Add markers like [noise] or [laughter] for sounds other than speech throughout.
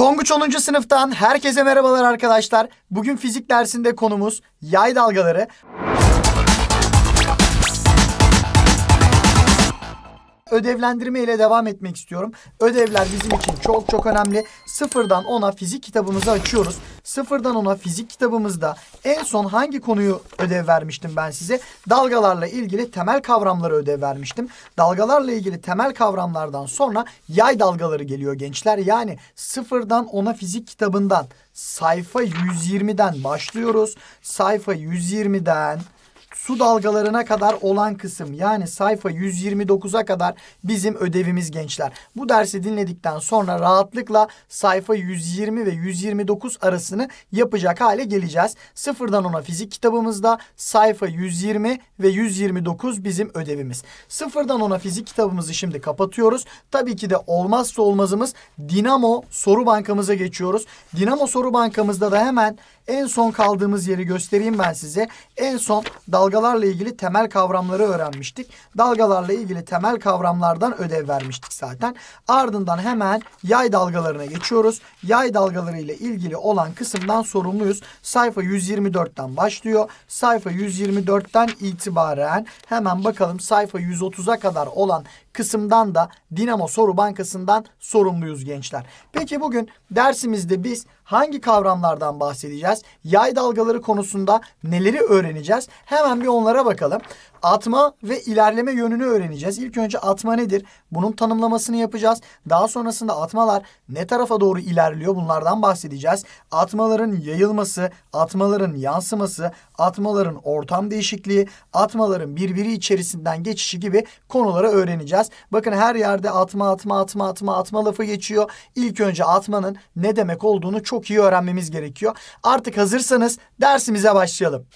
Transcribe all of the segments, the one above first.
Tonguç 10. sınıftan herkese merhabalar arkadaşlar. Bugün fizik dersinde konumuz yay dalgaları. ödevlendirme ile devam etmek istiyorum. Ödevler bizim için çok çok önemli. Sıfırdan ona fizik kitabımızı açıyoruz. Sıfırdan ona fizik kitabımızda en son hangi konuyu ödev vermiştim ben size? Dalgalarla ilgili temel kavramları ödev vermiştim. Dalgalarla ilgili temel kavramlardan sonra yay dalgaları geliyor gençler. Yani sıfırdan ona fizik kitabından sayfa 120'den başlıyoruz. Sayfa 120'den su dalgalarına kadar olan kısım yani sayfa 129'a kadar bizim ödevimiz gençler. Bu dersi dinledikten sonra rahatlıkla sayfa 120 ve 129 arasını yapacak hale geleceğiz. Sıfırdan ona fizik kitabımızda sayfa 120 ve 129 bizim ödevimiz. Sıfırdan ona fizik kitabımızı şimdi kapatıyoruz. Tabii ki de olmazsa olmazımız Dinamo soru bankamıza geçiyoruz. Dinamo soru bankamızda da hemen en son kaldığımız yeri göstereyim ben size. En son dalgalarla ilgili temel kavramları öğrenmiştik. Dalgalarla ilgili temel kavramlardan ödev vermiştik zaten. Ardından hemen yay dalgalarına geçiyoruz. Yay dalgalarıyla ilgili olan kısımdan sorumluyuz. Sayfa 124'ten başlıyor. Sayfa 124'ten itibaren hemen bakalım sayfa 130'a kadar olan kısımdan da Dinamo Soru Bankası'ndan sorumluyuz gençler. Peki bugün dersimizde biz hangi kavramlardan bahsedeceğiz? Yay dalgaları konusunda neleri öğreneceğiz? Hemen bir onlara bakalım. Atma ve ilerleme yönünü öğreneceğiz. İlk önce atma nedir? Bunun tanımlamasını yapacağız. Daha sonrasında atmalar ne tarafa doğru ilerliyor? Bunlardan bahsedeceğiz. Atmaların yayılması, atmaların yansıması, atmaların ortam değişikliği, atmaların birbiri içerisinden geçişi gibi konuları öğreneceğiz. Bakın her yerde atma, atma, atma, atma, atma lafı geçiyor. İlk önce atmanın ne demek olduğunu çok iyi öğrenmemiz gerekiyor. Artık hazırsanız dersimize başlayalım.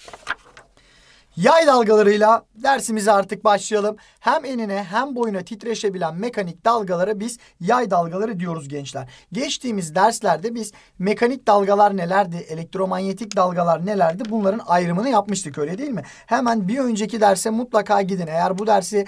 Yay dalgalarıyla dersimize artık başlayalım. Hem enine hem boyuna titreşebilen mekanik dalgalara biz yay dalgaları diyoruz gençler. Geçtiğimiz derslerde biz mekanik dalgalar nelerdi, elektromanyetik dalgalar nelerdi bunların ayrımını yapmıştık öyle değil mi? Hemen bir önceki derse mutlaka gidin. Eğer bu dersi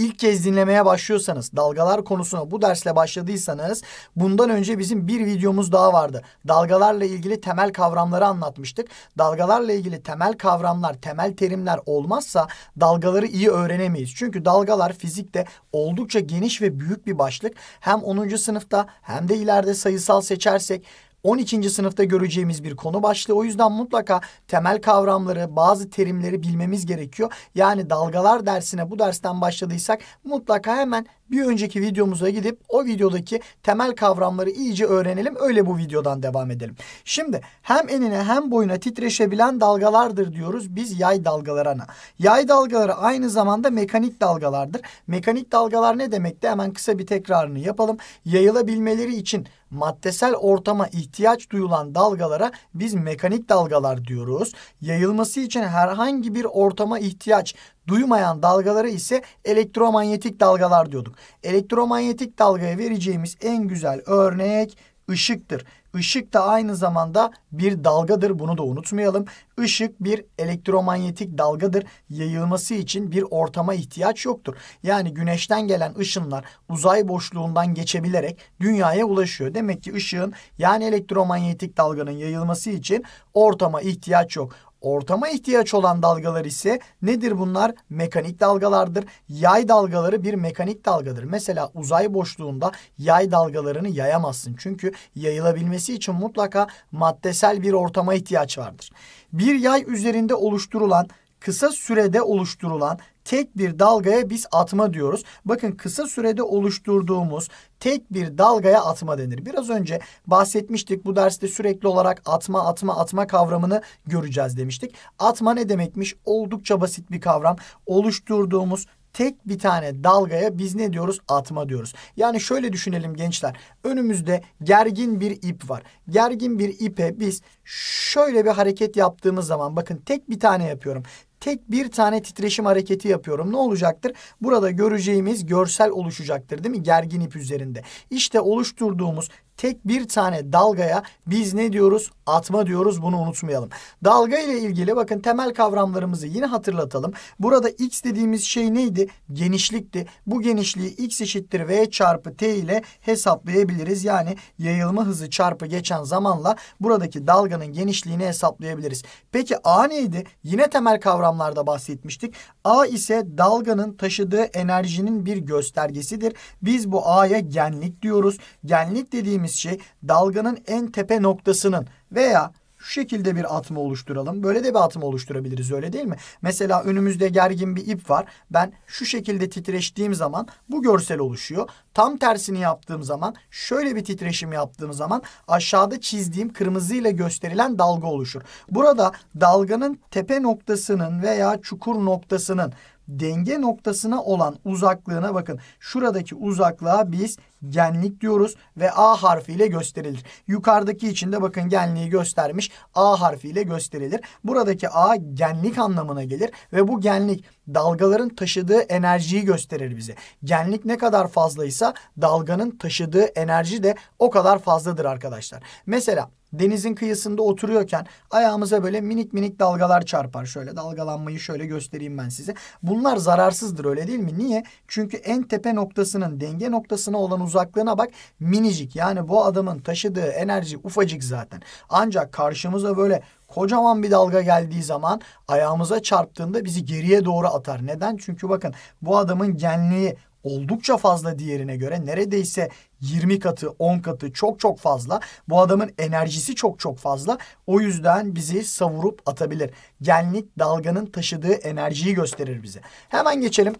ilk kez dinlemeye başlıyorsanız, dalgalar konusuna bu dersle başladıysanız bundan önce bizim bir videomuz daha vardı. Dalgalarla ilgili temel kavramları anlatmıştık. Dalgalarla ilgili temel kavramlar, temel terimler olmazsa dalgaları iyi öğrenemeyiz. Çünkü dalgalar fizikte oldukça geniş ve büyük bir başlık. Hem 10. sınıfta hem de ileride sayısal seçersek 12. sınıfta göreceğimiz bir konu başlığı. O yüzden mutlaka temel kavramları, bazı terimleri bilmemiz gerekiyor. Yani dalgalar dersine bu dersten başladıysak mutlaka hemen bir önceki videomuza gidip o videodaki temel kavramları iyice öğrenelim. Öyle bu videodan devam edelim. Şimdi hem enine hem boyuna titreşebilen dalgalardır diyoruz biz yay dalgalarına. Yay dalgaları aynı zamanda mekanik dalgalardır. Mekanik dalgalar ne demekti? Hemen kısa bir tekrarını yapalım. Yayılabilmeleri için maddesel ortama ihtiyaç duyulan dalgalara biz mekanik dalgalar diyoruz. Yayılması için herhangi bir ortama ihtiyaç duymayan dalgalara ise elektromanyetik dalgalar diyorduk. Elektromanyetik dalgaya vereceğimiz en güzel örnek ışıktır. Işık da aynı zamanda bir dalgadır. Bunu da unutmayalım. Işık bir elektromanyetik dalgadır. Yayılması için bir ortama ihtiyaç yoktur. Yani güneşten gelen ışınlar uzay boşluğundan geçebilerek dünyaya ulaşıyor. Demek ki ışığın yani elektromanyetik dalganın yayılması için ortama ihtiyaç yok. Ortama ihtiyaç olan dalgalar ise nedir bunlar? Mekanik dalgalardır. Yay dalgaları bir mekanik dalgadır. Mesela uzay boşluğunda yay dalgalarını yayamazsın. Çünkü yayılabilmesi için mutlaka maddesel bir ortama ihtiyaç vardır. Bir yay üzerinde oluşturulan, kısa sürede oluşturulan tek bir dalgaya biz atma diyoruz. Bakın kısa sürede oluşturduğumuz tek bir dalgaya atma denir. Biraz önce bahsetmiştik bu derste sürekli olarak atma atma atma kavramını göreceğiz demiştik. Atma ne demekmiş? Oldukça basit bir kavram. Oluşturduğumuz tek bir tane dalgaya biz ne diyoruz? Atma diyoruz. Yani şöyle düşünelim gençler. Önümüzde gergin bir ip var. Gergin bir ipe biz şöyle bir hareket yaptığımız zaman bakın tek bir tane yapıyorum tek bir tane titreşim hareketi yapıyorum. Ne olacaktır? Burada göreceğimiz görsel oluşacaktır değil mi? Gergin ip üzerinde. İşte oluşturduğumuz tek bir tane dalgaya biz ne diyoruz? Atma diyoruz. Bunu unutmayalım. Dalga ile ilgili bakın temel kavramlarımızı yine hatırlatalım. Burada x dediğimiz şey neydi? Genişlikti. Bu genişliği x eşittir v çarpı t ile hesaplayabiliriz. Yani yayılma hızı çarpı geçen zamanla buradaki dalganın genişliğini hesaplayabiliriz. Peki a neydi? Yine temel kavramlarda bahsetmiştik. A ise dalganın taşıdığı enerjinin bir göstergesidir. Biz bu a'ya genlik diyoruz. Genlik dediğimiz dediğimiz şey dalganın en tepe noktasının veya şu şekilde bir atma oluşturalım. Böyle de bir atma oluşturabiliriz öyle değil mi? Mesela önümüzde gergin bir ip var. Ben şu şekilde titreştiğim zaman bu görsel oluşuyor. Tam tersini yaptığım zaman şöyle bir titreşim yaptığım zaman aşağıda çizdiğim kırmızıyla gösterilen dalga oluşur. Burada dalganın tepe noktasının veya çukur noktasının denge noktasına olan uzaklığına bakın. Şuradaki uzaklığa biz genlik diyoruz ve A harfiyle gösterilir. Yukarıdaki içinde bakın genliği göstermiş. A harfiyle gösterilir. Buradaki A genlik anlamına gelir ve bu genlik dalgaların taşıdığı enerjiyi gösterir bize. Genlik ne kadar fazlaysa dalganın taşıdığı enerji de o kadar fazladır arkadaşlar. Mesela denizin kıyısında oturuyorken ayağımıza böyle minik minik dalgalar çarpar. Şöyle dalgalanmayı şöyle göstereyim ben size. Bunlar zararsızdır öyle değil mi? Niye? Çünkü en tepe noktasının denge noktasına olan uzaklığına bak minicik. Yani bu adamın taşıdığı enerji ufacık zaten. Ancak karşımıza böyle kocaman bir dalga geldiği zaman ayağımıza çarptığında bizi geriye doğru atar. Neden? Çünkü bakın bu adamın genliği oldukça fazla diğerine göre neredeyse 20 katı 10 katı çok çok fazla. Bu adamın enerjisi çok çok fazla. O yüzden bizi savurup atabilir. Genlik dalganın taşıdığı enerjiyi gösterir bize. Hemen geçelim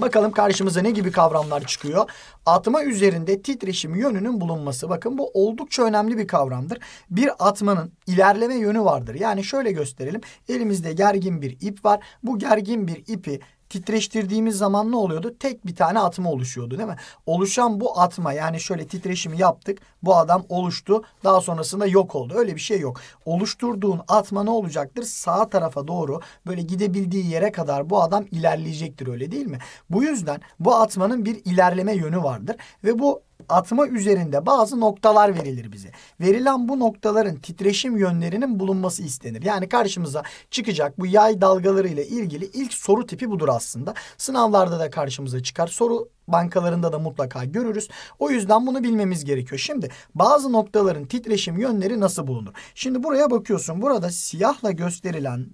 Bakalım karşımıza ne gibi kavramlar çıkıyor. Atma üzerinde titreşim yönünün bulunması. Bakın bu oldukça önemli bir kavramdır. Bir atmanın ilerleme yönü vardır. Yani şöyle gösterelim. Elimizde gergin bir ip var. Bu gergin bir ipi titreştirdiğimiz zaman ne oluyordu? Tek bir tane atma oluşuyordu değil mi? Oluşan bu atma yani şöyle titreşimi yaptık. Bu adam oluştu. Daha sonrasında yok oldu. Öyle bir şey yok. Oluşturduğun atma ne olacaktır? Sağ tarafa doğru böyle gidebildiği yere kadar bu adam ilerleyecektir öyle değil mi? Bu yüzden bu atmanın bir ilerleme yönü vardır ve bu atma üzerinde bazı noktalar verilir bize. Verilen bu noktaların titreşim yönlerinin bulunması istenir. Yani karşımıza çıkacak bu yay dalgaları ile ilgili ilk soru tipi budur aslında. Sınavlarda da karşımıza çıkar. Soru bankalarında da mutlaka görürüz. O yüzden bunu bilmemiz gerekiyor. Şimdi bazı noktaların titreşim yönleri nasıl bulunur? Şimdi buraya bakıyorsun. Burada siyahla gösterilen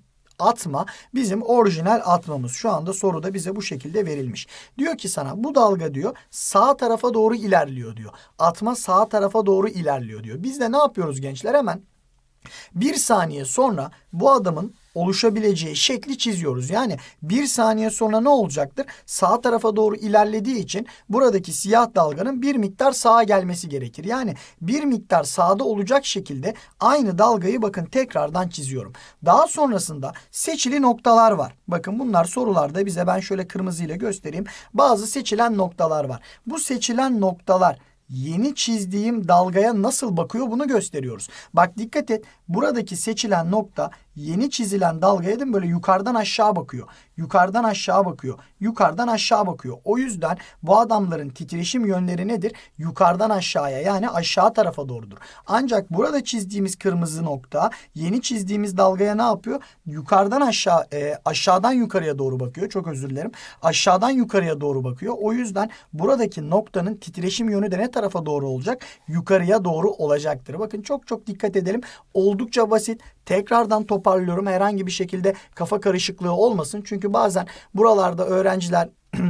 atma bizim orijinal atmamız. Şu anda soruda bize bu şekilde verilmiş. Diyor ki sana bu dalga diyor sağ tarafa doğru ilerliyor diyor. Atma sağ tarafa doğru ilerliyor diyor. Biz de ne yapıyoruz gençler hemen? Bir saniye sonra bu adamın oluşabileceği şekli çiziyoruz. Yani bir saniye sonra ne olacaktır? Sağ tarafa doğru ilerlediği için buradaki siyah dalganın bir miktar sağa gelmesi gerekir. Yani bir miktar sağda olacak şekilde aynı dalgayı bakın tekrardan çiziyorum. Daha sonrasında seçili noktalar var. Bakın bunlar sorularda bize ben şöyle kırmızıyla göstereyim. Bazı seçilen noktalar var. Bu seçilen noktalar yeni çizdiğim dalgaya nasıl bakıyor bunu gösteriyoruz. Bak dikkat et Buradaki seçilen nokta yeni çizilen dalga dedim Böyle yukarıdan aşağı bakıyor. Yukarıdan aşağı bakıyor. Yukarıdan aşağı bakıyor. O yüzden bu adamların titreşim yönleri nedir? Yukarıdan aşağıya yani aşağı tarafa doğrudur. Ancak burada çizdiğimiz kırmızı nokta yeni çizdiğimiz dalgaya ne yapıyor? Yukarıdan aşağı e, aşağıdan yukarıya doğru bakıyor. Çok özür dilerim. Aşağıdan yukarıya doğru bakıyor. O yüzden buradaki noktanın titreşim yönü de ne tarafa doğru olacak? Yukarıya doğru olacaktır. Bakın çok çok dikkat edelim. Olduğu oldukça basit. Tekrardan toparlıyorum herhangi bir şekilde kafa karışıklığı olmasın. Çünkü bazen buralarda öğrenciler [clears throat]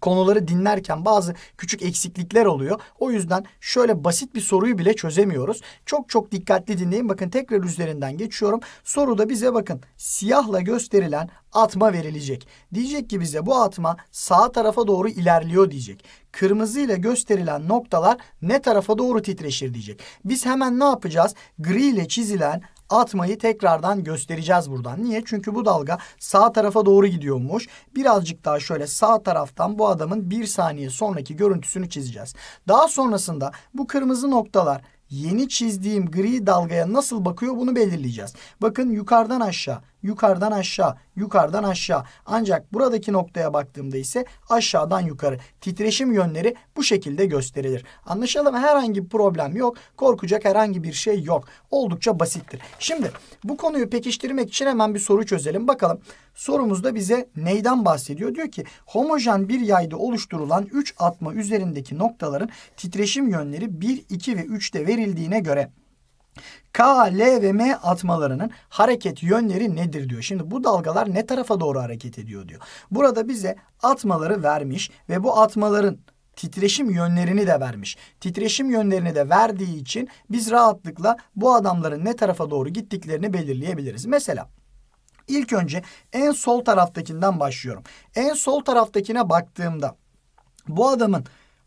konuları dinlerken bazı küçük eksiklikler oluyor. O yüzden şöyle basit bir soruyu bile çözemiyoruz. Çok çok dikkatli dinleyin. Bakın tekrar üzerinden geçiyorum. Soruda bize bakın siyahla gösterilen atma verilecek. Diyecek ki bize bu atma sağ tarafa doğru ilerliyor diyecek. Kırmızı ile gösterilen noktalar ne tarafa doğru titreşir diyecek. Biz hemen ne yapacağız? Gri ile çizilen atmayı tekrardan göstereceğiz buradan. Niye? Çünkü bu dalga sağ tarafa doğru gidiyormuş. Birazcık daha şöyle sağ taraftan bu adamın bir saniye sonraki görüntüsünü çizeceğiz. Daha sonrasında bu kırmızı noktalar yeni çizdiğim gri dalgaya nasıl bakıyor bunu belirleyeceğiz. Bakın yukarıdan aşağı yukarıdan aşağı, yukarıdan aşağı. Ancak buradaki noktaya baktığımda ise aşağıdan yukarı. Titreşim yönleri bu şekilde gösterilir. Anlaşalım herhangi bir problem yok. Korkacak herhangi bir şey yok. Oldukça basittir. Şimdi bu konuyu pekiştirmek için hemen bir soru çözelim. Bakalım sorumuzda bize neyden bahsediyor? Diyor ki homojen bir yayda oluşturulan 3 atma üzerindeki noktaların titreşim yönleri 1, 2 ve 3'te verildiğine göre K, L ve M atmalarının hareket yönleri nedir diyor. Şimdi bu dalgalar ne tarafa doğru hareket ediyor diyor. Burada bize atmaları vermiş ve bu atmaların titreşim yönlerini de vermiş. Titreşim yönlerini de verdiği için biz rahatlıkla bu adamların ne tarafa doğru gittiklerini belirleyebiliriz. Mesela ilk önce en sol taraftakinden başlıyorum. En sol taraftakine baktığımda bu adamın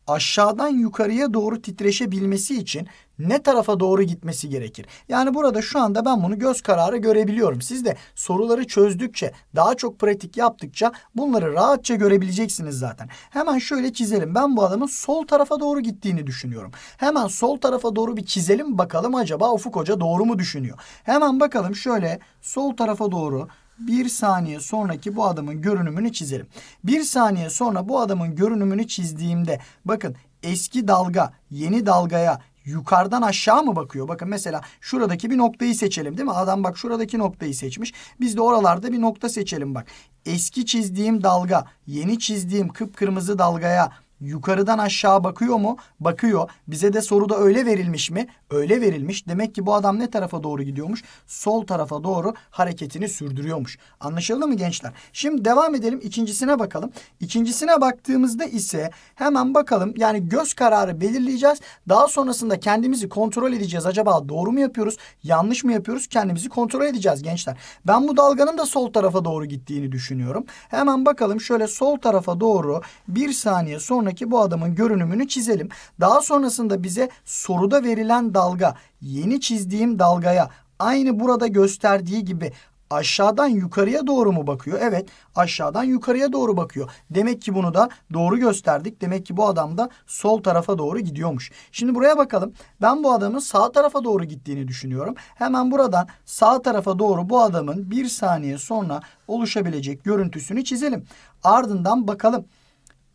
aşağıdan yukarıya doğru titreşebilmesi için ne tarafa doğru gitmesi gerekir? Yani burada şu anda ben bunu göz kararı görebiliyorum. Siz de soruları çözdükçe, daha çok pratik yaptıkça bunları rahatça görebileceksiniz zaten. Hemen şöyle çizelim. Ben bu adamın sol tarafa doğru gittiğini düşünüyorum. Hemen sol tarafa doğru bir çizelim bakalım acaba Ufuk Hoca doğru mu düşünüyor? Hemen bakalım şöyle sol tarafa doğru bir saniye sonraki bu adamın görünümünü çizelim. Bir saniye sonra bu adamın görünümünü çizdiğimde bakın eski dalga yeni dalgaya yukarıdan aşağı mı bakıyor? Bakın mesela şuradaki bir noktayı seçelim değil mi? Adam bak şuradaki noktayı seçmiş. Biz de oralarda bir nokta seçelim bak. Eski çizdiğim dalga, yeni çizdiğim kıpkırmızı dalgaya yukarıdan aşağı bakıyor mu? Bakıyor. Bize de soruda öyle verilmiş mi? Öyle verilmiş. Demek ki bu adam ne tarafa doğru gidiyormuş? Sol tarafa doğru hareketini sürdürüyormuş. Anlaşıldı mı gençler? Şimdi devam edelim. ikincisine bakalım. İkincisine baktığımızda ise hemen bakalım. Yani göz kararı belirleyeceğiz. Daha sonrasında kendimizi kontrol edeceğiz. Acaba doğru mu yapıyoruz? Yanlış mı yapıyoruz? Kendimizi kontrol edeceğiz gençler. Ben bu dalganın da sol tarafa doğru gittiğini düşünüyorum. Hemen bakalım şöyle sol tarafa doğru bir saniye sonra sonraki bu adamın görünümünü çizelim. Daha sonrasında bize soruda verilen dalga yeni çizdiğim dalgaya aynı burada gösterdiği gibi aşağıdan yukarıya doğru mu bakıyor? Evet aşağıdan yukarıya doğru bakıyor. Demek ki bunu da doğru gösterdik. Demek ki bu adam da sol tarafa doğru gidiyormuş. Şimdi buraya bakalım. Ben bu adamın sağ tarafa doğru gittiğini düşünüyorum. Hemen buradan sağ tarafa doğru bu adamın bir saniye sonra oluşabilecek görüntüsünü çizelim. Ardından bakalım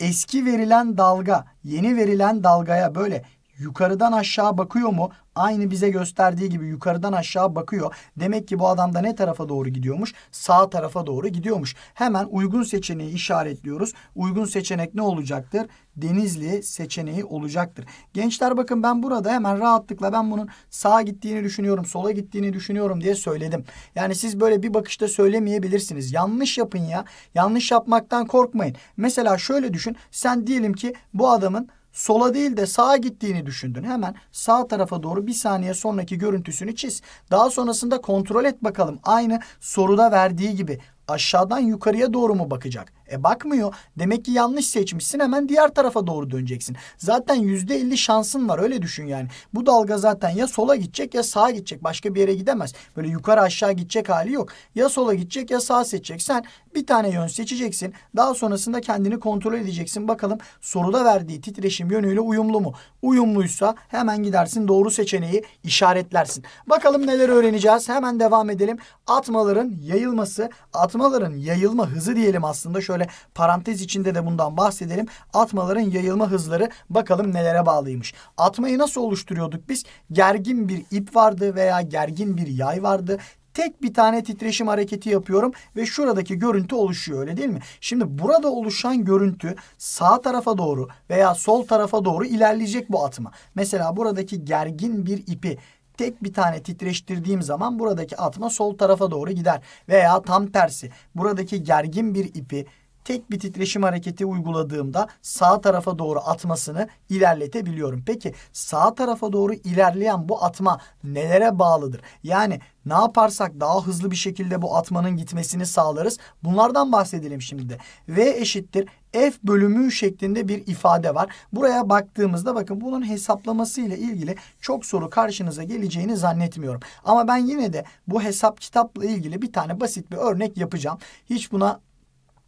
eski verilen dalga yeni verilen dalgaya böyle yukarıdan aşağı bakıyor mu? Aynı bize gösterdiği gibi yukarıdan aşağı bakıyor. Demek ki bu adam da ne tarafa doğru gidiyormuş? Sağ tarafa doğru gidiyormuş. Hemen uygun seçeneği işaretliyoruz. Uygun seçenek ne olacaktır? Denizli seçeneği olacaktır. Gençler bakın ben burada hemen rahatlıkla ben bunun sağa gittiğini düşünüyorum, sola gittiğini düşünüyorum diye söyledim. Yani siz böyle bir bakışta söylemeyebilirsiniz. Yanlış yapın ya. Yanlış yapmaktan korkmayın. Mesela şöyle düşün. Sen diyelim ki bu adamın sola değil de sağa gittiğini düşündün. Hemen sağ tarafa doğru bir saniye sonraki görüntüsünü çiz. Daha sonrasında kontrol et bakalım. Aynı soruda verdiği gibi aşağıdan yukarıya doğru mu bakacak? E bakmıyor. Demek ki yanlış seçmişsin hemen diğer tarafa doğru döneceksin. Zaten yüzde elli şansın var öyle düşün yani. Bu dalga zaten ya sola gidecek ya sağa gidecek. Başka bir yere gidemez. Böyle yukarı aşağı gidecek hali yok. Ya sola gidecek ya sağa seçecek. Sen bir tane yön seçeceksin. Daha sonrasında kendini kontrol edeceksin. Bakalım soruda verdiği titreşim yönüyle uyumlu mu? Uyumluysa hemen gidersin doğru seçeneği işaretlersin. Bakalım neler öğreneceğiz. Hemen devam edelim. Atmaların yayılması, atmaların yayılma hızı diyelim aslında şöyle Şöyle parantez içinde de bundan bahsedelim. Atmaların yayılma hızları bakalım nelere bağlıymış. Atmayı nasıl oluşturuyorduk biz? Gergin bir ip vardı veya gergin bir yay vardı tek bir tane titreşim hareketi yapıyorum ve şuradaki görüntü oluşuyor öyle değil mi? Şimdi burada oluşan görüntü sağ tarafa doğru veya sol tarafa doğru ilerleyecek bu atma. Mesela buradaki gergin bir ipi tek bir tane titreştirdiğim zaman buradaki atma sol tarafa doğru gider. Veya tam tersi buradaki gergin bir ipi tek bir titreşim hareketi uyguladığımda sağ tarafa doğru atmasını ilerletebiliyorum. Peki sağ tarafa doğru ilerleyen bu atma nelere bağlıdır? Yani ne yaparsak daha hızlı bir şekilde bu atmanın gitmesini sağlarız. Bunlardan bahsedelim şimdi de. V eşittir F bölümü şeklinde bir ifade var. Buraya baktığımızda bakın bunun hesaplaması ile ilgili çok soru karşınıza geleceğini zannetmiyorum. Ama ben yine de bu hesap kitapla ilgili bir tane basit bir örnek yapacağım. Hiç buna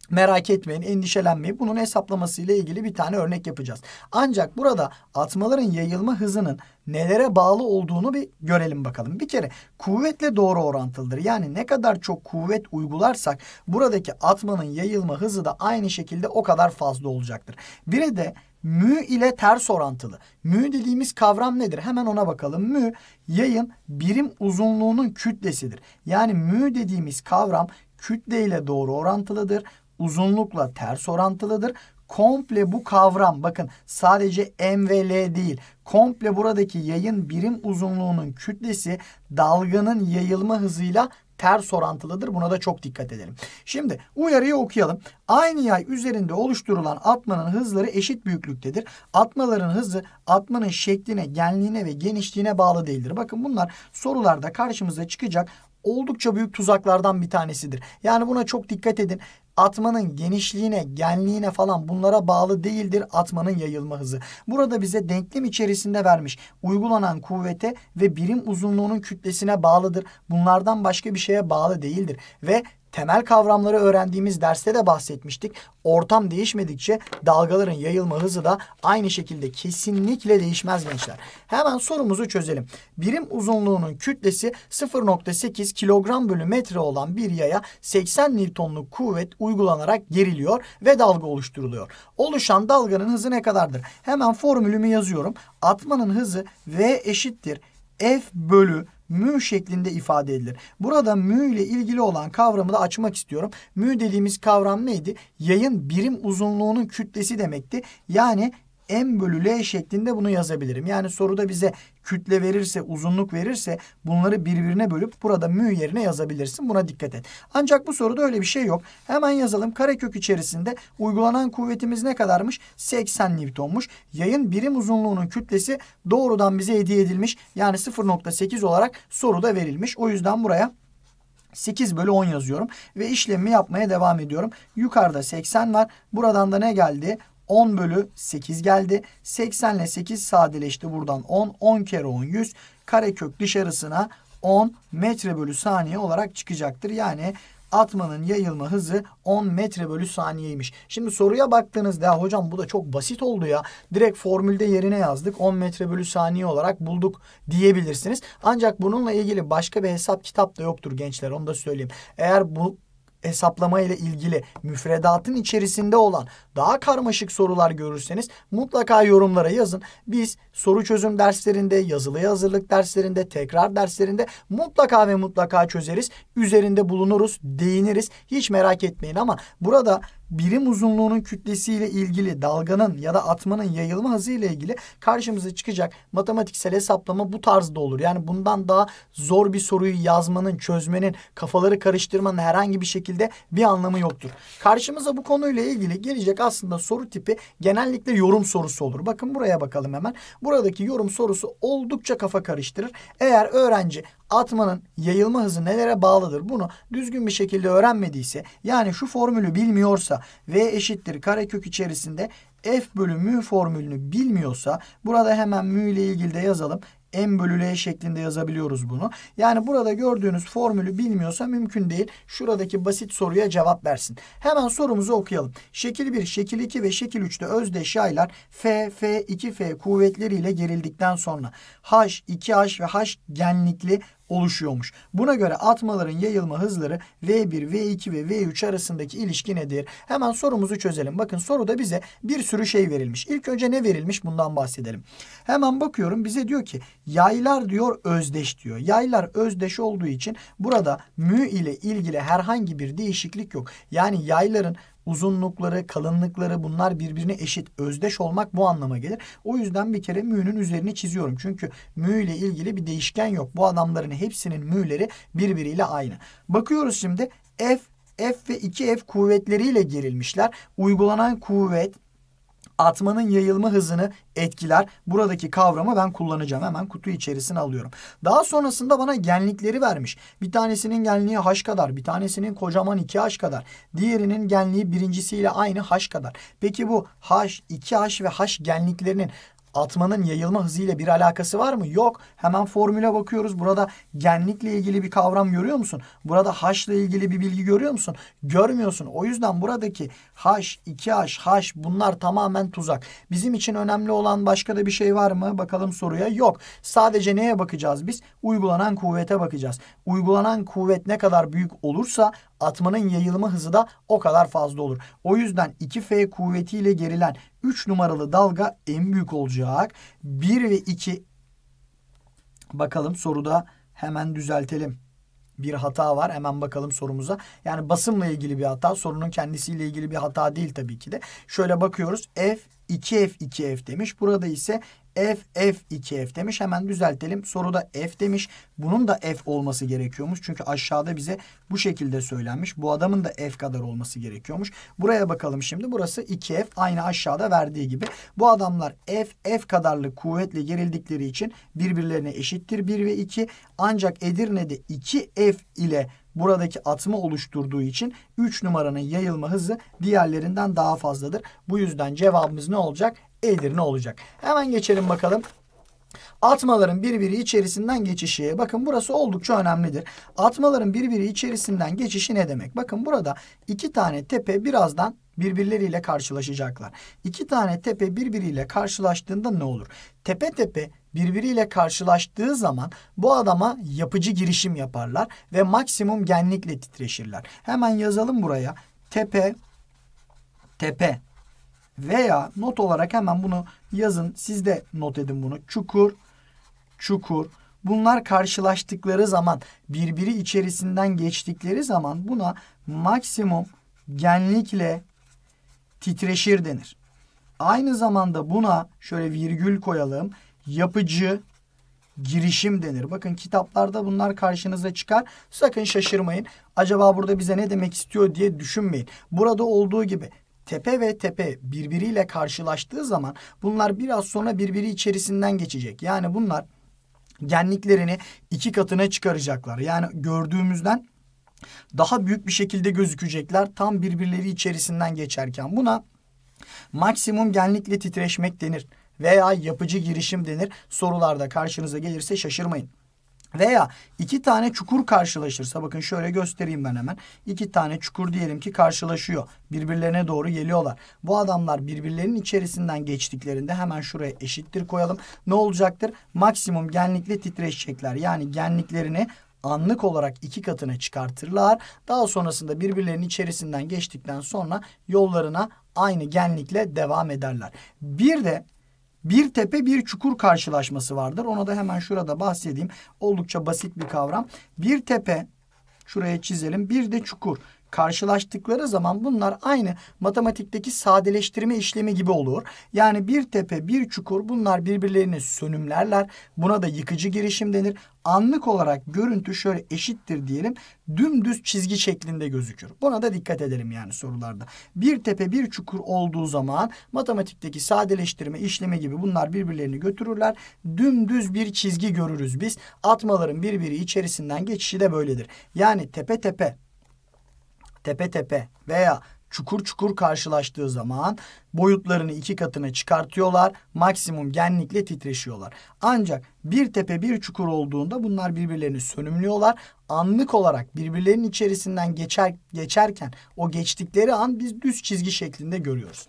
Merak etmeyin, endişelenmeyin. Bunun hesaplaması ile ilgili bir tane örnek yapacağız. Ancak burada atmaların yayılma hızının nelere bağlı olduğunu bir görelim bakalım. Bir kere kuvvetle doğru orantılıdır. Yani ne kadar çok kuvvet uygularsak buradaki atmanın yayılma hızı da aynı şekilde o kadar fazla olacaktır. Bir de mü ile ters orantılı. Mü dediğimiz kavram nedir? Hemen ona bakalım. Mü yayın birim uzunluğunun kütlesidir. Yani mü dediğimiz kavram kütle ile doğru orantılıdır uzunlukla ters orantılıdır. Komple bu kavram bakın sadece M ve L değil. Komple buradaki yayın birim uzunluğunun kütlesi dalganın yayılma hızıyla ters orantılıdır. Buna da çok dikkat edelim. Şimdi uyarıyı okuyalım. Aynı yay üzerinde oluşturulan atmanın hızları eşit büyüklüktedir. Atmaların hızı atmanın şekline, genliğine ve genişliğine bağlı değildir. Bakın bunlar sorularda karşımıza çıkacak oldukça büyük tuzaklardan bir tanesidir. Yani buna çok dikkat edin. Atmanın genişliğine, genliğine falan bunlara bağlı değildir atmanın yayılma hızı. Burada bize denklem içerisinde vermiş uygulanan kuvvete ve birim uzunluğunun kütlesine bağlıdır. Bunlardan başka bir şeye bağlı değildir. Ve temel kavramları öğrendiğimiz derste de bahsetmiştik. Ortam değişmedikçe dalgaların yayılma hızı da aynı şekilde kesinlikle değişmez gençler. Hemen sorumuzu çözelim. Birim uzunluğunun kütlesi 0.8 kilogram bölü metre olan bir yaya 80 newtonluk kuvvet uygulanarak geriliyor ve dalga oluşturuluyor. Oluşan dalganın hızı ne kadardır? Hemen formülümü yazıyorum. Atmanın hızı V eşittir F bölü mü şeklinde ifade edilir. Burada mü ile ilgili olan kavramı da açmak istiyorum. Mü dediğimiz kavram neydi? Yayın birim uzunluğunun kütlesi demekti. Yani m bölü l şeklinde bunu yazabilirim. Yani soruda bize kütle verirse, uzunluk verirse bunları birbirine bölüp burada mü yerine yazabilirsin. Buna dikkat et. Ancak bu soruda öyle bir şey yok. Hemen yazalım. Karekök içerisinde uygulanan kuvvetimiz ne kadarmış? 80 Newton'muş. Yayın birim uzunluğunun kütlesi doğrudan bize hediye edilmiş. Yani 0.8 olarak soruda verilmiş. O yüzden buraya 8 bölü 10 yazıyorum ve işlemi yapmaya devam ediyorum. Yukarıda 80 var. Buradan da ne geldi? 10 bölü 8 geldi. 80 ile 8 sadeleşti buradan 10. 10 kere 10 100. Karekök dışarısına 10 metre bölü saniye olarak çıkacaktır. Yani atmanın yayılma hızı 10 metre bölü saniyeymiş. Şimdi soruya baktığınızda ya hocam bu da çok basit oldu ya. Direkt formülde yerine yazdık 10 metre bölü saniye olarak bulduk diyebilirsiniz. Ancak bununla ilgili başka bir hesap kitap da yoktur gençler onu da söyleyeyim. Eğer bu hesaplama ile ilgili müfredatın içerisinde olan daha karmaşık sorular görürseniz mutlaka yorumlara yazın. Biz soru çözüm derslerinde, yazılıya hazırlık derslerinde, tekrar derslerinde mutlaka ve mutlaka çözeriz. Üzerinde bulunuruz, değiniriz. Hiç merak etmeyin ama burada birim uzunluğunun kütlesiyle ilgili dalganın ya da atmanın yayılma hızı ile ilgili karşımıza çıkacak matematiksel hesaplama bu tarzda olur. Yani bundan daha zor bir soruyu yazmanın, çözmenin, kafaları karıştırmanın herhangi bir şekilde bir anlamı yoktur. Karşımıza bu konuyla ilgili gelecek aslında soru tipi genellikle yorum sorusu olur. Bakın buraya bakalım hemen. Buradaki yorum sorusu oldukça kafa karıştırır. Eğer öğrenci atmanın yayılma hızı nelere bağlıdır bunu düzgün bir şekilde öğrenmediyse yani şu formülü bilmiyorsa v eşittir karekök içerisinde f bölü mü formülünü bilmiyorsa burada hemen mü ile ilgili de yazalım. M bölü L şeklinde yazabiliyoruz bunu. Yani burada gördüğünüz formülü bilmiyorsa mümkün değil. Şuradaki basit soruya cevap versin. Hemen sorumuzu okuyalım. Şekil 1, şekil 2 ve şekil 3'te özdeş yaylar F, F, 2F kuvvetleriyle gerildikten sonra H, 2H ve H genlikli oluşuyormuş. Buna göre atmaların yayılma hızları V1, V2 ve V3 arasındaki ilişki nedir? Hemen sorumuzu çözelim. Bakın soruda bize bir sürü şey verilmiş. İlk önce ne verilmiş bundan bahsedelim. Hemen bakıyorum bize diyor ki yaylar diyor özdeş diyor. Yaylar özdeş olduğu için burada mü ile ilgili herhangi bir değişiklik yok. Yani yayların uzunlukları, kalınlıkları bunlar birbirine eşit. Özdeş olmak bu anlama gelir. O yüzden bir kere mü'nün üzerine çiziyorum. Çünkü mü ile ilgili bir değişken yok. Bu adamların hepsinin mü'leri birbiriyle aynı. Bakıyoruz şimdi F F ve 2F kuvvetleriyle gerilmişler. Uygulanan kuvvet atmanın yayılma hızını etkiler. Buradaki kavramı ben kullanacağım. Hemen kutu içerisine alıyorum. Daha sonrasında bana genlikleri vermiş. Bir tanesinin genliği h kadar. Bir tanesinin kocaman 2h kadar. Diğerinin genliği birincisiyle aynı h kadar. Peki bu h, 2h ve h genliklerinin atmanın yayılma hızıyla bir alakası var mı? Yok. Hemen formüle bakıyoruz. Burada genlikle ilgili bir kavram görüyor musun? Burada H ile ilgili bir bilgi görüyor musun? Görmüyorsun. O yüzden buradaki H, 2H, H bunlar tamamen tuzak. Bizim için önemli olan başka da bir şey var mı? Bakalım soruya. Yok. Sadece neye bakacağız biz? Uygulanan kuvvete bakacağız. Uygulanan kuvvet ne kadar büyük olursa atmanın yayılma hızı da o kadar fazla olur. O yüzden 2F kuvvetiyle gerilen 3 numaralı dalga en büyük olacak. 1 ve 2 bakalım soruda hemen düzeltelim bir hata var. Hemen bakalım sorumuza. Yani basımla ilgili bir hata. Sorunun kendisiyle ilgili bir hata değil tabii ki de. Şöyle bakıyoruz. F 2F 2F demiş. Burada ise F F 2F demiş. Hemen düzeltelim. Soruda F demiş. Bunun da F olması gerekiyormuş. Çünkü aşağıda bize bu şekilde söylenmiş. Bu adamın da F kadar olması gerekiyormuş. Buraya bakalım şimdi. Burası 2F. Aynı aşağıda verdiği gibi. Bu adamlar F F kadarlı kuvvetle gerildikleri için birbirlerine eşittir 1 ve 2. Ancak Edirne'de 2F ile buradaki atımı oluşturduğu için 3 numaranın yayılma hızı diğerlerinden daha fazladır. Bu yüzden cevabımız ne olacak? Edirne olacak. Hemen geçelim bakalım Atmaların birbiri içerisinden geçişi. Bakın burası oldukça önemlidir. Atmaların birbiri içerisinden geçişi ne demek? Bakın burada iki tane tepe birazdan birbirleriyle karşılaşacaklar. İki tane tepe birbiriyle karşılaştığında ne olur? Tepe tepe birbiriyle karşılaştığı zaman bu adama yapıcı girişim yaparlar ve maksimum genlikle titreşirler. Hemen yazalım buraya. Tepe, tepe veya not olarak hemen bunu Yazın siz de not edin bunu. Çukur, çukur. Bunlar karşılaştıkları zaman, birbiri içerisinden geçtikleri zaman buna maksimum genlikle titreşir denir. Aynı zamanda buna şöyle virgül koyalım. Yapıcı girişim denir. Bakın kitaplarda bunlar karşınıza çıkar. Sakın şaşırmayın. Acaba burada bize ne demek istiyor diye düşünmeyin. Burada olduğu gibi tepe ve tepe birbiriyle karşılaştığı zaman bunlar biraz sonra birbiri içerisinden geçecek. Yani bunlar genliklerini iki katına çıkaracaklar. Yani gördüğümüzden daha büyük bir şekilde gözükecekler tam birbirleri içerisinden geçerken. Buna maksimum genlikle titreşmek denir veya yapıcı girişim denir. Sorularda karşınıza gelirse şaşırmayın. Veya iki tane çukur karşılaşırsa bakın şöyle göstereyim ben hemen. İki tane çukur diyelim ki karşılaşıyor. Birbirlerine doğru geliyorlar. Bu adamlar birbirlerinin içerisinden geçtiklerinde hemen şuraya eşittir koyalım. Ne olacaktır? Maksimum genlikle titreşecekler. Yani genliklerini anlık olarak iki katına çıkartırlar. Daha sonrasında birbirlerinin içerisinden geçtikten sonra yollarına aynı genlikle devam ederler. Bir de bir tepe bir çukur karşılaşması vardır. Ona da hemen şurada bahsedeyim. Oldukça basit bir kavram. Bir tepe şuraya çizelim. Bir de çukur karşılaştıkları zaman bunlar aynı matematikteki sadeleştirme işlemi gibi olur. Yani bir tepe, bir çukur bunlar birbirlerini sönümlerler. Buna da yıkıcı girişim denir. Anlık olarak görüntü şöyle eşittir diyelim. Dümdüz çizgi şeklinde gözükür. Buna da dikkat edelim yani sorularda. Bir tepe, bir çukur olduğu zaman matematikteki sadeleştirme işlemi gibi bunlar birbirlerini götürürler. Dümdüz bir çizgi görürüz biz. Atmaların birbiri içerisinden geçişi de böyledir. Yani tepe tepe tepe tepe veya çukur çukur karşılaştığı zaman boyutlarını iki katına çıkartıyorlar. Maksimum genlikle titreşiyorlar. Ancak bir tepe bir çukur olduğunda bunlar birbirlerini sönümlüyorlar. Anlık olarak birbirlerinin içerisinden geçer, geçerken o geçtikleri an biz düz çizgi şeklinde görüyoruz.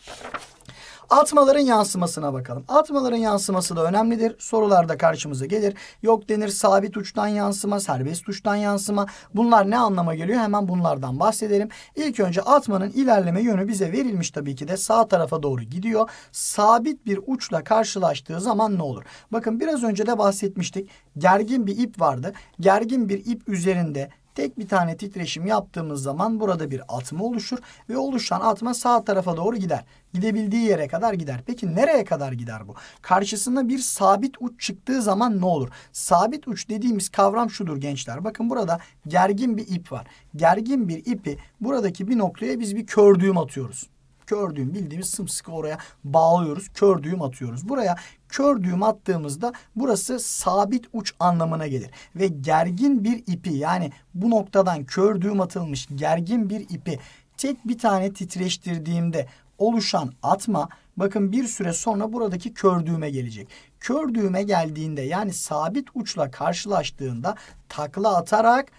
Atmaların yansımasına bakalım. Atmaların yansıması da önemlidir. Sorularda karşımıza gelir. Yok denir sabit uçtan yansıma, serbest uçtan yansıma. Bunlar ne anlama geliyor? Hemen bunlardan bahsedelim. İlk önce atmanın ilerleme yönü bize verilmiş tabii ki de sağ tarafa doğru gidiyor. Sabit bir uçla karşılaştığı zaman ne olur? Bakın biraz önce de bahsetmiştik. Gergin bir ip vardı. Gergin bir ip üzerinde Tek bir tane titreşim yaptığımız zaman burada bir atma oluşur ve oluşan atma sağ tarafa doğru gider. Gidebildiği yere kadar gider. Peki nereye kadar gider bu? Karşısında bir sabit uç çıktığı zaman ne olur? Sabit uç dediğimiz kavram şudur gençler. Bakın burada gergin bir ip var. Gergin bir ipi buradaki bir noktaya biz bir kör düğüm atıyoruz. Kör düğüm bildiğimiz sımsıkı oraya bağlıyoruz. Kör düğüm atıyoruz. Buraya kör düğüm attığımızda burası sabit uç anlamına gelir. Ve gergin bir ipi yani bu noktadan kör düğüm atılmış gergin bir ipi tek bir tane titreştirdiğimde oluşan atma bakın bir süre sonra buradaki kör düğüme gelecek. Kör düğüme geldiğinde yani sabit uçla karşılaştığında takla atarak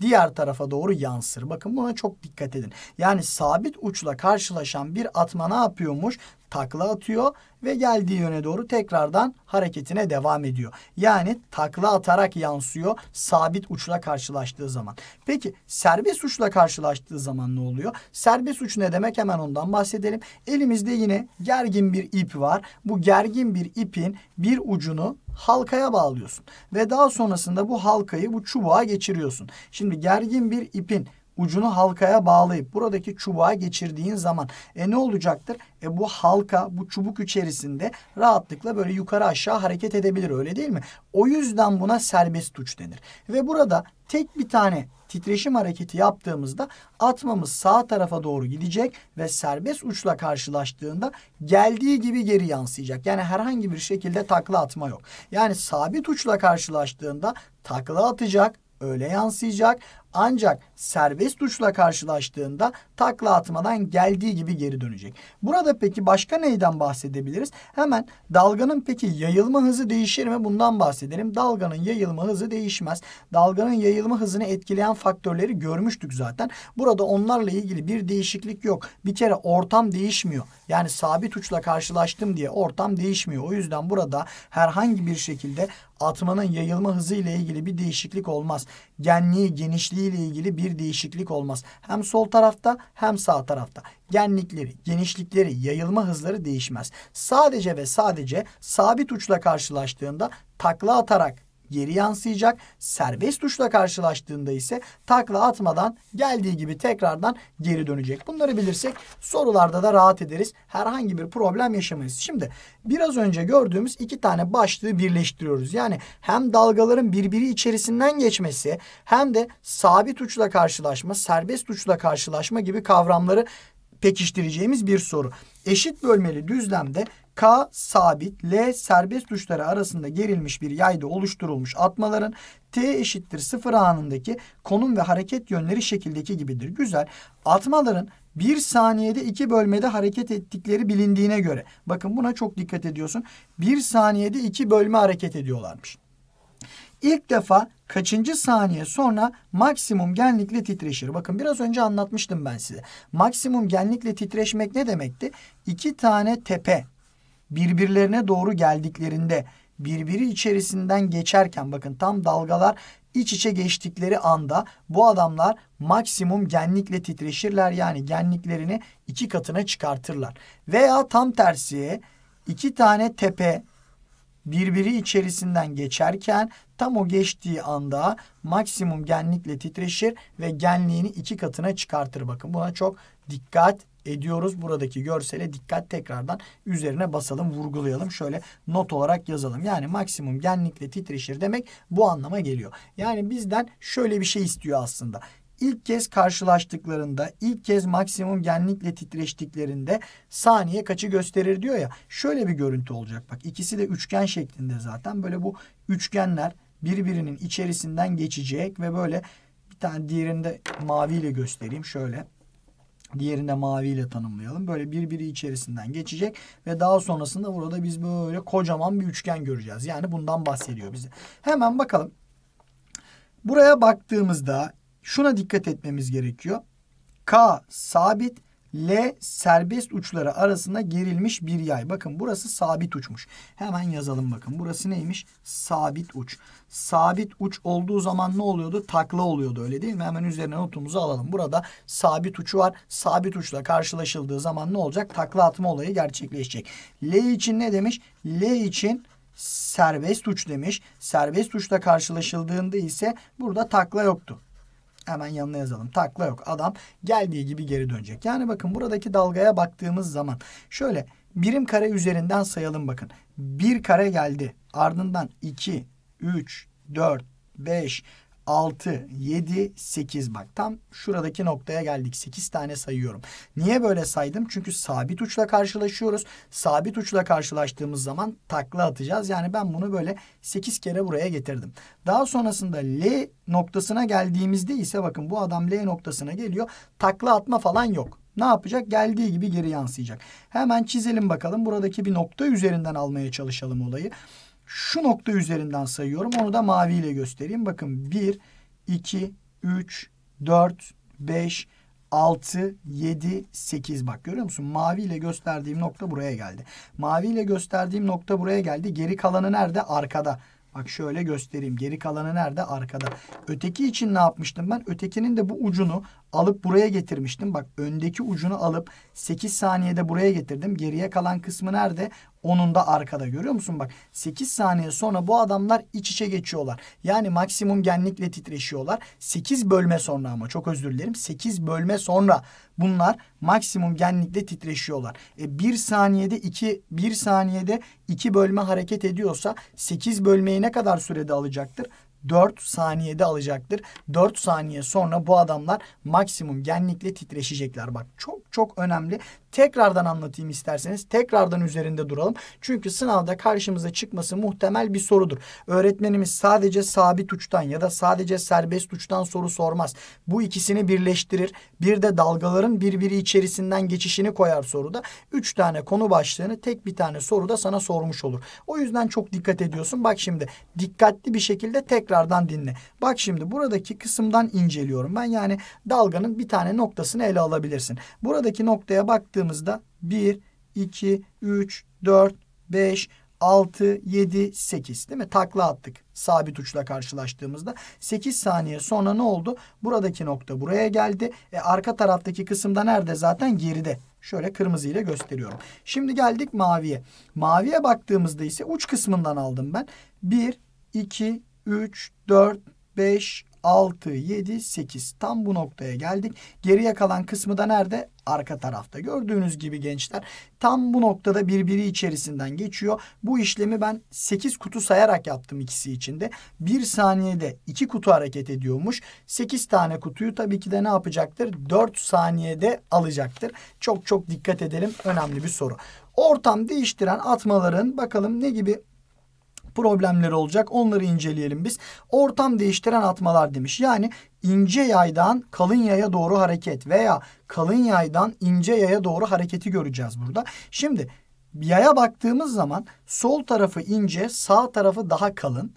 diğer tarafa doğru yansır. Bakın buna çok dikkat edin. Yani sabit uçla karşılaşan bir atma ne yapıyormuş? takla atıyor ve geldiği yöne doğru tekrardan hareketine devam ediyor. Yani takla atarak yansıyor sabit uçla karşılaştığı zaman. Peki serbest uçla karşılaştığı zaman ne oluyor? Serbest uç ne demek hemen ondan bahsedelim. Elimizde yine gergin bir ip var. Bu gergin bir ipin bir ucunu halkaya bağlıyorsun ve daha sonrasında bu halkayı bu çubuğa geçiriyorsun. Şimdi gergin bir ipin ucunu halkaya bağlayıp buradaki çubuğa geçirdiğin zaman e ne olacaktır? E bu halka bu çubuk içerisinde rahatlıkla böyle yukarı aşağı hareket edebilir öyle değil mi? O yüzden buna serbest uç denir. Ve burada tek bir tane titreşim hareketi yaptığımızda atmamız sağ tarafa doğru gidecek ve serbest uçla karşılaştığında geldiği gibi geri yansıyacak. Yani herhangi bir şekilde takla atma yok. Yani sabit uçla karşılaştığında takla atacak öyle yansıyacak. Ancak serbest uçla karşılaştığında takla atmadan geldiği gibi geri dönecek. Burada peki başka neyden bahsedebiliriz? Hemen dalganın peki yayılma hızı değişir mi? Bundan bahsedelim. Dalganın yayılma hızı değişmez. Dalganın yayılma hızını etkileyen faktörleri görmüştük zaten. Burada onlarla ilgili bir değişiklik yok. Bir kere ortam değişmiyor. Yani sabit uçla karşılaştım diye ortam değişmiyor. O yüzden burada herhangi bir şekilde atmanın yayılma hızı ile ilgili bir değişiklik olmaz. Genliği, genişliği ile ilgili bir değişiklik olmaz. Hem sol tarafta hem sağ tarafta. Genlikleri, genişlikleri, yayılma hızları değişmez. Sadece ve sadece sabit uçla karşılaştığında takla atarak geri yansıyacak. Serbest tuşla karşılaştığında ise takla atmadan geldiği gibi tekrardan geri dönecek. Bunları bilirsek sorularda da rahat ederiz. Herhangi bir problem yaşamayız. Şimdi biraz önce gördüğümüz iki tane başlığı birleştiriyoruz. Yani hem dalgaların birbiri içerisinden geçmesi hem de sabit uçla karşılaşma, serbest uçla karşılaşma gibi kavramları pekiştireceğimiz bir soru. Eşit bölmeli düzlemde K sabit, L serbest uçları arasında gerilmiş bir yayda oluşturulmuş atmaların T eşittir sıfır anındaki konum ve hareket yönleri şekildeki gibidir. Güzel. Atmaların bir saniyede iki bölmede hareket ettikleri bilindiğine göre. Bakın buna çok dikkat ediyorsun. Bir saniyede iki bölme hareket ediyorlarmış. İlk defa kaçıncı saniye sonra maksimum genlikle titreşir? Bakın biraz önce anlatmıştım ben size. Maksimum genlikle titreşmek ne demekti? İki tane tepe birbirlerine doğru geldiklerinde birbiri içerisinden geçerken bakın tam dalgalar iç içe geçtikleri anda bu adamlar maksimum genlikle titreşirler yani genliklerini iki katına çıkartırlar. Veya tam tersi iki tane tepe birbiri içerisinden geçerken tam o geçtiği anda maksimum genlikle titreşir ve genliğini iki katına çıkartır. Bakın buna çok dikkat ediyoruz. Buradaki görsele dikkat tekrardan üzerine basalım, vurgulayalım. Şöyle not olarak yazalım. Yani maksimum genlikle titreşir demek bu anlama geliyor. Yani bizden şöyle bir şey istiyor aslında ilk kez karşılaştıklarında, ilk kez maksimum genlikle titreştiklerinde saniye kaçı gösterir diyor ya. Şöyle bir görüntü olacak bak. ikisi de üçgen şeklinde zaten. Böyle bu üçgenler birbirinin içerisinden geçecek ve böyle bir tane diğerinde maviyle göstereyim şöyle. Diğerinde maviyle tanımlayalım. Böyle birbiri içerisinden geçecek ve daha sonrasında burada biz böyle kocaman bir üçgen göreceğiz. Yani bundan bahsediyor bize. Hemen bakalım. Buraya baktığımızda şuna dikkat etmemiz gerekiyor. K sabit L serbest uçları arasında gerilmiş bir yay. Bakın burası sabit uçmuş. Hemen yazalım bakın. Burası neymiş? Sabit uç. Sabit uç olduğu zaman ne oluyordu? Takla oluyordu öyle değil mi? Hemen üzerine notumuzu alalım. Burada sabit uçu var. Sabit uçla karşılaşıldığı zaman ne olacak? Takla atma olayı gerçekleşecek. L için ne demiş? L için serbest uç demiş. Serbest uçla karşılaşıldığında ise burada takla yoktu. Hemen yanına yazalım. Takla yok. Adam geldiği gibi geri dönecek. Yani bakın buradaki dalgaya baktığımız zaman şöyle birim kare üzerinden sayalım bakın. Bir kare geldi. Ardından 2, 3, 4, 5, 6, 7, 8 bak tam şuradaki noktaya geldik. 8 tane sayıyorum. Niye böyle saydım? Çünkü sabit uçla karşılaşıyoruz. Sabit uçla karşılaştığımız zaman takla atacağız. Yani ben bunu böyle 8 kere buraya getirdim. Daha sonrasında L noktasına geldiğimizde ise bakın bu adam L noktasına geliyor. Takla atma falan yok. Ne yapacak? Geldiği gibi geri yansıyacak. Hemen çizelim bakalım. Buradaki bir nokta üzerinden almaya çalışalım olayı şu nokta üzerinden sayıyorum. Onu da maviyle göstereyim. Bakın 1, 2, 3, 4, 5, 6, 7, 8. Bak görüyor musun? Mavi ile gösterdiğim nokta buraya geldi. Mavi ile gösterdiğim nokta buraya geldi. Geri kalanı nerede? Arkada. Bak şöyle göstereyim. Geri kalanı nerede? Arkada. Öteki için ne yapmıştım ben? Ötekinin de bu ucunu alıp buraya getirmiştim. Bak öndeki ucunu alıp 8 saniyede buraya getirdim. Geriye kalan kısmı nerede? Onun da arkada görüyor musun bak 8 saniye sonra bu adamlar iç içe geçiyorlar. Yani maksimum genlikle titreşiyorlar. 8 bölme sonra ama çok özür dilerim 8 bölme sonra bunlar maksimum genlikle titreşiyorlar. E 1 saniyede 2 1 saniyede 2 bölme hareket ediyorsa 8 bölmeyi ne kadar sürede alacaktır? 4 saniyede alacaktır. 4 saniye sonra bu adamlar maksimum genlikle titreşecekler. Bak çok çok önemli tekrardan anlatayım isterseniz. Tekrardan üzerinde duralım. Çünkü sınavda karşımıza çıkması muhtemel bir sorudur. Öğretmenimiz sadece sabit uçtan ya da sadece serbest uçtan soru sormaz. Bu ikisini birleştirir. Bir de dalgaların birbiri içerisinden geçişini koyar soruda. Üç tane konu başlığını tek bir tane soruda sana sormuş olur. O yüzden çok dikkat ediyorsun. Bak şimdi dikkatli bir şekilde tekrardan dinle. Bak şimdi buradaki kısımdan inceliyorum ben. Yani dalganın bir tane noktasını ele alabilirsin. Buradaki noktaya baktığım baktığımızda 1, 2, 3, 4, 5, 6, 7, 8 değil mi? Takla attık sabit uçla karşılaştığımızda. 8 saniye sonra ne oldu? Buradaki nokta buraya geldi. E, arka taraftaki kısımda nerede zaten? Geride. Şöyle kırmızı ile gösteriyorum. Şimdi geldik maviye. Maviye baktığımızda ise uç kısmından aldım ben. 1, 2, 3, 4, 5, 6, 7, 8. Tam bu noktaya geldik. Geriye kalan kısmı da nerede? Arka tarafta. Gördüğünüz gibi gençler tam bu noktada birbiri içerisinden geçiyor. Bu işlemi ben 8 kutu sayarak yaptım ikisi içinde. 1 saniyede 2 kutu hareket ediyormuş. 8 tane kutuyu tabii ki de ne yapacaktır? 4 saniyede alacaktır. Çok çok dikkat edelim. Önemli bir soru. Ortam değiştiren atmaların bakalım ne gibi problemleri olacak. Onları inceleyelim biz. Ortam değiştiren atmalar demiş. Yani ince yaydan kalın yaya doğru hareket veya kalın yaydan ince yaya doğru hareketi göreceğiz burada. Şimdi yaya baktığımız zaman sol tarafı ince, sağ tarafı daha kalın.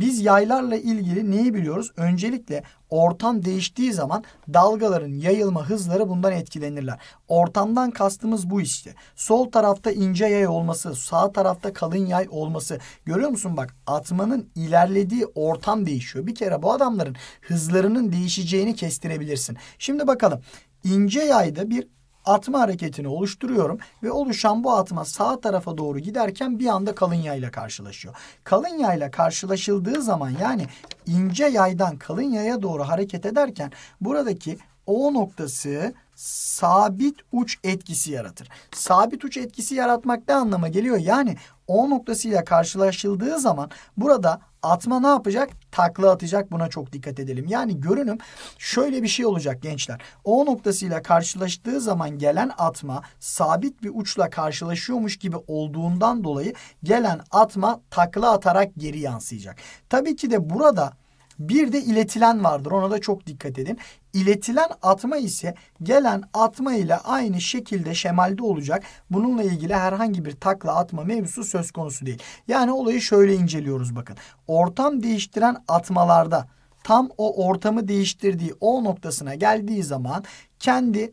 Biz yaylarla ilgili neyi biliyoruz? Öncelikle ortam değiştiği zaman dalgaların yayılma hızları bundan etkilenirler. Ortamdan kastımız bu işte. Sol tarafta ince yay olması, sağ tarafta kalın yay olması. Görüyor musun bak atmanın ilerlediği ortam değişiyor. Bir kere bu adamların hızlarının değişeceğini kestirebilirsin. Şimdi bakalım ince yayda bir atma hareketini oluşturuyorum ve oluşan bu atma sağ tarafa doğru giderken bir anda kalın yayla karşılaşıyor. Kalın yayla karşılaşıldığı zaman yani ince yaydan kalın yaya doğru hareket ederken buradaki O noktası sabit uç etkisi yaratır. Sabit uç etkisi yaratmak ne anlama geliyor? Yani O noktasıyla karşılaşıldığı zaman burada atma ne yapacak? Takla atacak. Buna çok dikkat edelim. Yani görünüm şöyle bir şey olacak gençler. O noktasıyla karşılaştığı zaman gelen atma sabit bir uçla karşılaşıyormuş gibi olduğundan dolayı gelen atma takla atarak geri yansıyacak. Tabii ki de burada bir de iletilen vardır. Ona da çok dikkat edin. İletilen atma ise gelen atma ile aynı şekilde şemalde olacak. Bununla ilgili herhangi bir takla atma mevzusu söz konusu değil. Yani olayı şöyle inceliyoruz bakın. Ortam değiştiren atmalarda tam o ortamı değiştirdiği o noktasına geldiği zaman kendi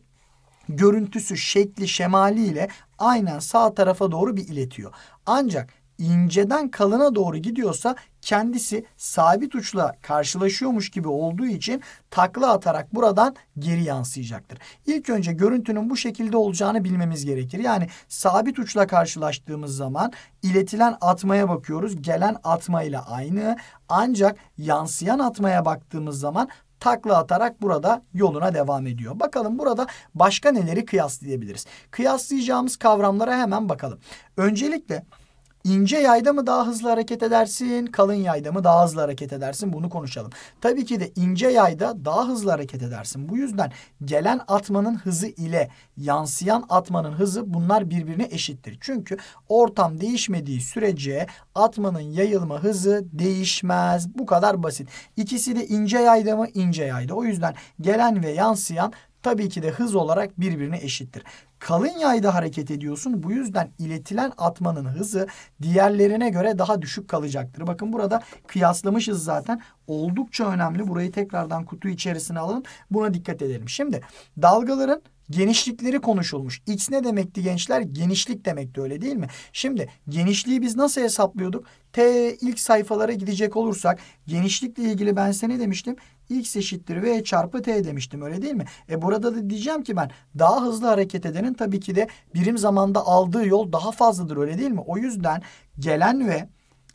görüntüsü, şekli, şemali ile aynen sağ tarafa doğru bir iletiyor. Ancak inceden kalına doğru gidiyorsa kendisi sabit uçla karşılaşıyormuş gibi olduğu için takla atarak buradan geri yansıyacaktır. İlk önce görüntünün bu şekilde olacağını bilmemiz gerekir. Yani sabit uçla karşılaştığımız zaman iletilen atmaya bakıyoruz. Gelen atmayla aynı ancak yansıyan atmaya baktığımız zaman takla atarak burada yoluna devam ediyor. Bakalım burada başka neleri kıyaslayabiliriz? Kıyaslayacağımız kavramlara hemen bakalım. Öncelikle ince yayda mı daha hızlı hareket edersin, kalın yayda mı daha hızlı hareket edersin bunu konuşalım. Tabii ki de ince yayda daha hızlı hareket edersin. Bu yüzden gelen atmanın hızı ile yansıyan atmanın hızı bunlar birbirine eşittir. Çünkü ortam değişmediği sürece atmanın yayılma hızı değişmez. Bu kadar basit. İkisi de ince yayda mı? ince yayda. O yüzden gelen ve yansıyan tabii ki de hız olarak birbirine eşittir. Kalın yayda hareket ediyorsun. Bu yüzden iletilen atmanın hızı diğerlerine göre daha düşük kalacaktır. Bakın burada kıyaslamışız zaten. Oldukça önemli. Burayı tekrardan kutu içerisine alalım. Buna dikkat edelim. Şimdi dalgaların Genişlikleri konuşulmuş. X ne demekti gençler? Genişlik demekti öyle değil mi? Şimdi genişliği biz nasıl hesaplıyorduk? T ilk sayfalara gidecek olursak genişlikle ilgili ben size ne demiştim? X eşittir V çarpı T demiştim öyle değil mi? E burada da diyeceğim ki ben daha hızlı hareket edenin tabii ki de birim zamanda aldığı yol daha fazladır öyle değil mi? O yüzden gelen ve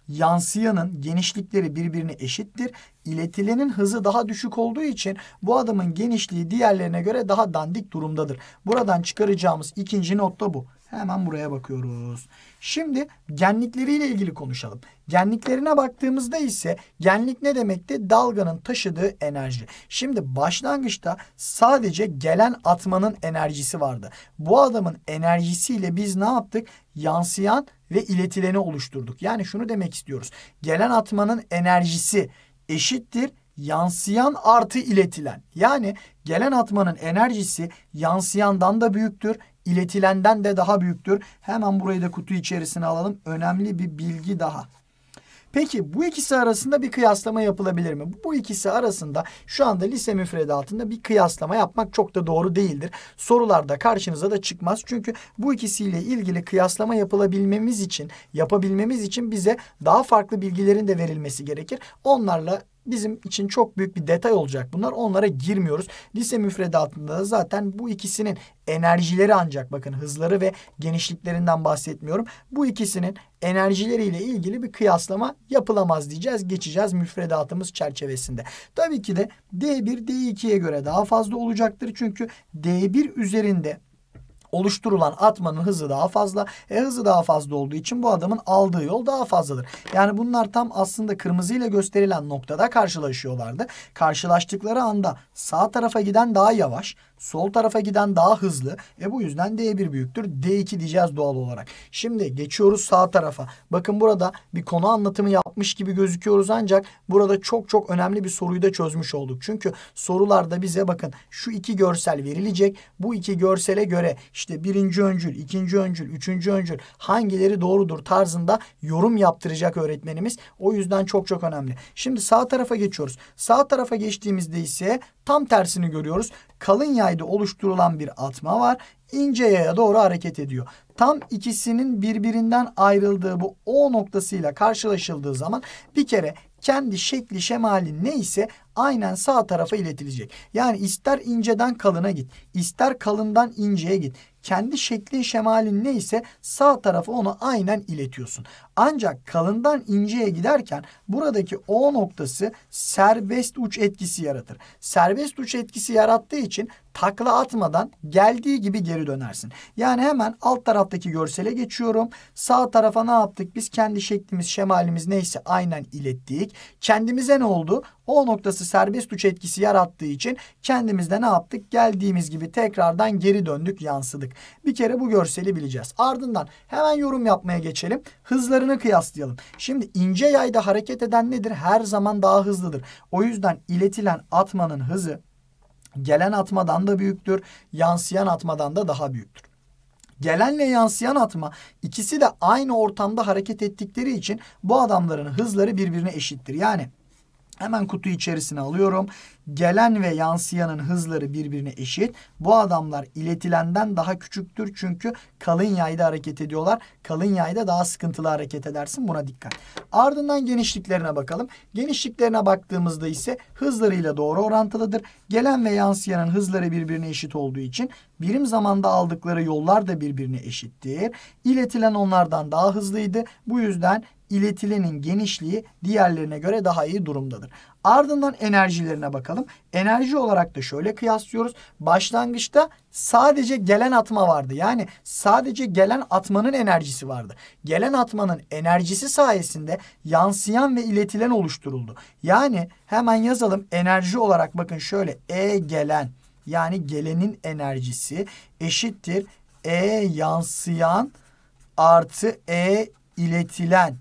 yansıyanın genişlikleri birbirine eşittir. İletilenin hızı daha düşük olduğu için bu adamın genişliği diğerlerine göre daha dandik durumdadır. Buradan çıkaracağımız ikinci not da bu. Hemen buraya bakıyoruz. Şimdi genlikleriyle ilgili konuşalım. Genliklerine baktığımızda ise genlik ne demekti? Dalganın taşıdığı enerji. Şimdi başlangıçta sadece gelen atmanın enerjisi vardı. Bu adamın enerjisiyle biz ne yaptık? Yansıyan ve iletileni oluşturduk. Yani şunu demek istiyoruz. Gelen atmanın enerjisi eşittir yansıyan artı iletilen. Yani gelen atmanın enerjisi yansıyandan da büyüktür, iletilenden de daha büyüktür. Hemen burayı da kutu içerisine alalım. Önemli bir bilgi daha. Peki bu ikisi arasında bir kıyaslama yapılabilir mi? Bu ikisi arasında şu anda lise müfredatında bir kıyaslama yapmak çok da doğru değildir. Sorularda karşınıza da çıkmaz. Çünkü bu ikisiyle ilgili kıyaslama yapılabilmemiz için, yapabilmemiz için bize daha farklı bilgilerin de verilmesi gerekir. Onlarla bizim için çok büyük bir detay olacak bunlar. Onlara girmiyoruz. Lise müfredatında da zaten bu ikisinin enerjileri ancak bakın hızları ve genişliklerinden bahsetmiyorum. Bu ikisinin enerjileriyle ilgili bir kıyaslama yapılamaz diyeceğiz. Geçeceğiz müfredatımız çerçevesinde. Tabii ki de D1 D2'ye göre daha fazla olacaktır. Çünkü D1 üzerinde oluşturulan atmanın hızı daha fazla. E hızı daha fazla olduğu için bu adamın aldığı yol daha fazladır. Yani bunlar tam aslında kırmızıyla gösterilen noktada karşılaşıyorlardı. Karşılaştıkları anda sağ tarafa giden daha yavaş, Sol tarafa giden daha hızlı. E bu yüzden D1 büyüktür. D2 diyeceğiz doğal olarak. Şimdi geçiyoruz sağ tarafa. Bakın burada bir konu anlatımı yapmış gibi gözüküyoruz ancak burada çok çok önemli bir soruyu da çözmüş olduk. Çünkü sorularda bize bakın şu iki görsel verilecek. Bu iki görsele göre işte birinci öncül, ikinci öncül, üçüncü öncül hangileri doğrudur tarzında yorum yaptıracak öğretmenimiz. O yüzden çok çok önemli. Şimdi sağ tarafa geçiyoruz. Sağ tarafa geçtiğimizde ise tam tersini görüyoruz kalın yayda oluşturulan bir atma var. İnce yaya doğru hareket ediyor. Tam ikisinin birbirinden ayrıldığı bu O noktasıyla karşılaşıldığı zaman bir kere kendi şekli şemali neyse aynen sağ tarafa iletilecek. Yani ister inceden kalına git, ister kalından inceye git. Kendi şeklin şemalin neyse sağ tarafa onu aynen iletiyorsun. Ancak kalından inceye giderken buradaki O noktası serbest uç etkisi yaratır. Serbest uç etkisi yarattığı için takla atmadan geldiği gibi geri dönersin. Yani hemen alt taraftaki görsele geçiyorum. Sağ tarafa ne yaptık? Biz kendi şeklimiz, şemalimiz neyse aynen ilettik. Kendimize ne oldu? O noktası serbest uç etkisi yarattığı için kendimizde ne yaptık? Geldiğimiz gibi tekrardan geri döndük, yansıdık. Bir kere bu görseli bileceğiz. Ardından hemen yorum yapmaya geçelim. Hızlarını kıyaslayalım. Şimdi ince yayda hareket eden nedir? Her zaman daha hızlıdır. O yüzden iletilen atmanın hızı gelen atmadan da büyüktür, yansıyan atmadan da daha büyüktür. Gelenle yansıyan atma ikisi de aynı ortamda hareket ettikleri için bu adamların hızları birbirine eşittir. Yani Hemen kutu içerisine alıyorum. Gelen ve yansıyanın hızları birbirine eşit. Bu adamlar iletilenden daha küçüktür çünkü kalın yayda hareket ediyorlar. Kalın yayda daha sıkıntılı hareket edersin buna dikkat. Ardından genişliklerine bakalım. Genişliklerine baktığımızda ise hızlarıyla doğru orantılıdır. Gelen ve yansıyanın hızları birbirine eşit olduğu için birim zamanda aldıkları yollar da birbirine eşittir. İletilen onlardan daha hızlıydı. Bu yüzden iletilenin genişliği diğerlerine göre daha iyi durumdadır. Ardından enerjilerine bakalım. Enerji olarak da şöyle kıyaslıyoruz. Başlangıçta sadece gelen atma vardı. Yani sadece gelen atmanın enerjisi vardı. Gelen atmanın enerjisi sayesinde yansıyan ve iletilen oluşturuldu. Yani hemen yazalım enerji olarak bakın şöyle E gelen yani gelenin enerjisi eşittir E yansıyan artı E iletilen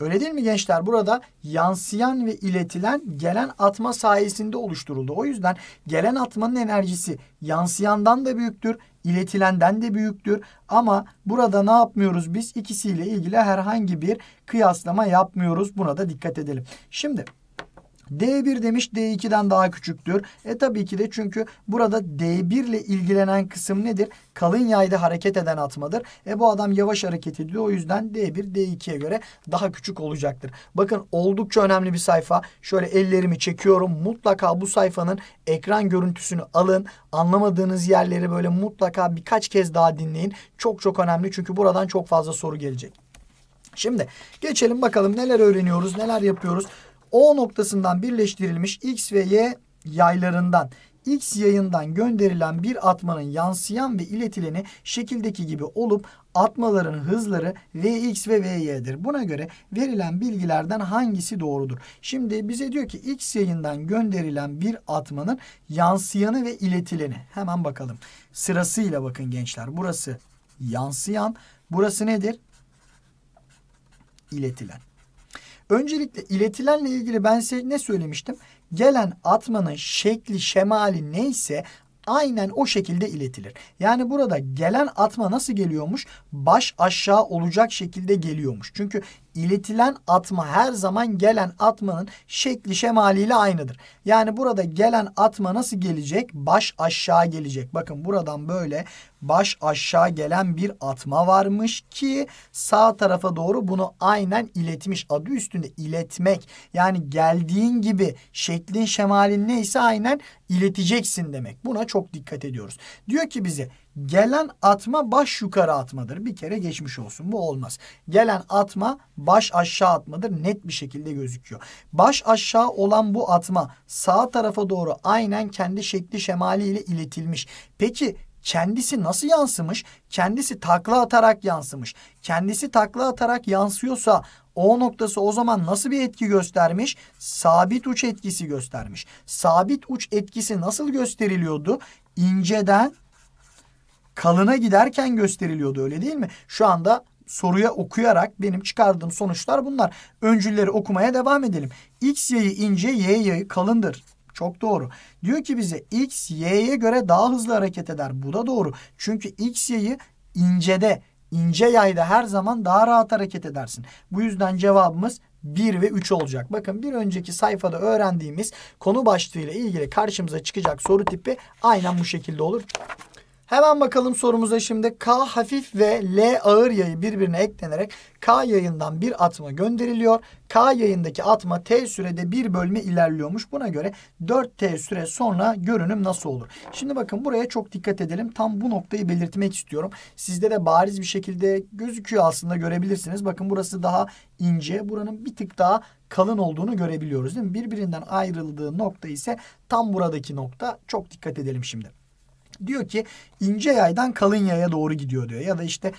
Öyle değil mi gençler? Burada yansıyan ve iletilen gelen atma sayesinde oluşturuldu. O yüzden gelen atmanın enerjisi yansıyandan da büyüktür, iletilenden de büyüktür. Ama burada ne yapmıyoruz biz? İkisiyle ilgili herhangi bir kıyaslama yapmıyoruz. Buna da dikkat edelim. Şimdi D1 demiş D2'den daha küçüktür. E tabii ki de çünkü burada D1 ile ilgilenen kısım nedir? Kalın yayda hareket eden atmadır. E bu adam yavaş hareket ediyor. O yüzden D1 D2'ye göre daha küçük olacaktır. Bakın oldukça önemli bir sayfa. Şöyle ellerimi çekiyorum. Mutlaka bu sayfanın ekran görüntüsünü alın. Anlamadığınız yerleri böyle mutlaka birkaç kez daha dinleyin. Çok çok önemli çünkü buradan çok fazla soru gelecek. Şimdi geçelim bakalım neler öğreniyoruz, neler yapıyoruz. O noktasından birleştirilmiş X ve Y yaylarından X yayından gönderilen bir atmanın yansıyan ve iletileni şekildeki gibi olup atmaların hızları Vx ve Vy'dir. Buna göre verilen bilgilerden hangisi doğrudur? Şimdi bize diyor ki X yayından gönderilen bir atmanın yansıyanı ve iletileni. Hemen bakalım. Sırasıyla bakın gençler. Burası yansıyan. Burası nedir? İletilen. Öncelikle iletilenle ilgili ben size ne söylemiştim? Gelen atmanın şekli, şemali neyse aynen o şekilde iletilir. Yani burada gelen atma nasıl geliyormuş? Baş aşağı olacak şekilde geliyormuş. Çünkü iletilen atma her zaman gelen atmanın şekli şemaliyle aynıdır. Yani burada gelen atma nasıl gelecek? Baş aşağı gelecek. Bakın buradan böyle baş aşağı gelen bir atma varmış ki sağ tarafa doğru bunu aynen iletmiş. Adı üstünde iletmek yani geldiğin gibi şeklin şemalin neyse aynen ileteceksin demek. Buna çok dikkat ediyoruz. Diyor ki bize Gelen atma baş yukarı atmadır. Bir kere geçmiş olsun. Bu olmaz. Gelen atma baş aşağı atmadır. Net bir şekilde gözüküyor. Baş aşağı olan bu atma sağ tarafa doğru aynen kendi şekli şemaliyle iletilmiş. Peki kendisi nasıl yansımış? Kendisi takla atarak yansımış. Kendisi takla atarak yansıyorsa o noktası o zaman nasıl bir etki göstermiş? Sabit uç etkisi göstermiş. Sabit uç etkisi nasıl gösteriliyordu? İnceden kalına giderken gösteriliyordu öyle değil mi? Şu anda soruya okuyarak benim çıkardığım sonuçlar bunlar. Öncülleri okumaya devam edelim. X yayı ince, Y yayı kalındır. Çok doğru. Diyor ki bize X, Y'ye göre daha hızlı hareket eder. Bu da doğru. Çünkü X yayı incede, ince yayda her zaman daha rahat hareket edersin. Bu yüzden cevabımız 1 ve 3 olacak. Bakın bir önceki sayfada öğrendiğimiz konu başlığıyla ilgili karşımıza çıkacak soru tipi aynen bu şekilde olur. Hemen bakalım sorumuza şimdi K hafif ve L ağır yayı birbirine eklenerek K yayından bir atma gönderiliyor. K yayındaki atma T sürede bir bölme ilerliyormuş. Buna göre 4T süre sonra görünüm nasıl olur? Şimdi bakın buraya çok dikkat edelim. Tam bu noktayı belirtmek istiyorum. Sizde de bariz bir şekilde gözüküyor aslında görebilirsiniz. Bakın burası daha ince. Buranın bir tık daha kalın olduğunu görebiliyoruz değil mi? Birbirinden ayrıldığı nokta ise tam buradaki nokta. Çok dikkat edelim şimdi. Diyor ki ince yaydan kalın yaya doğru gidiyor diyor. Ya da işte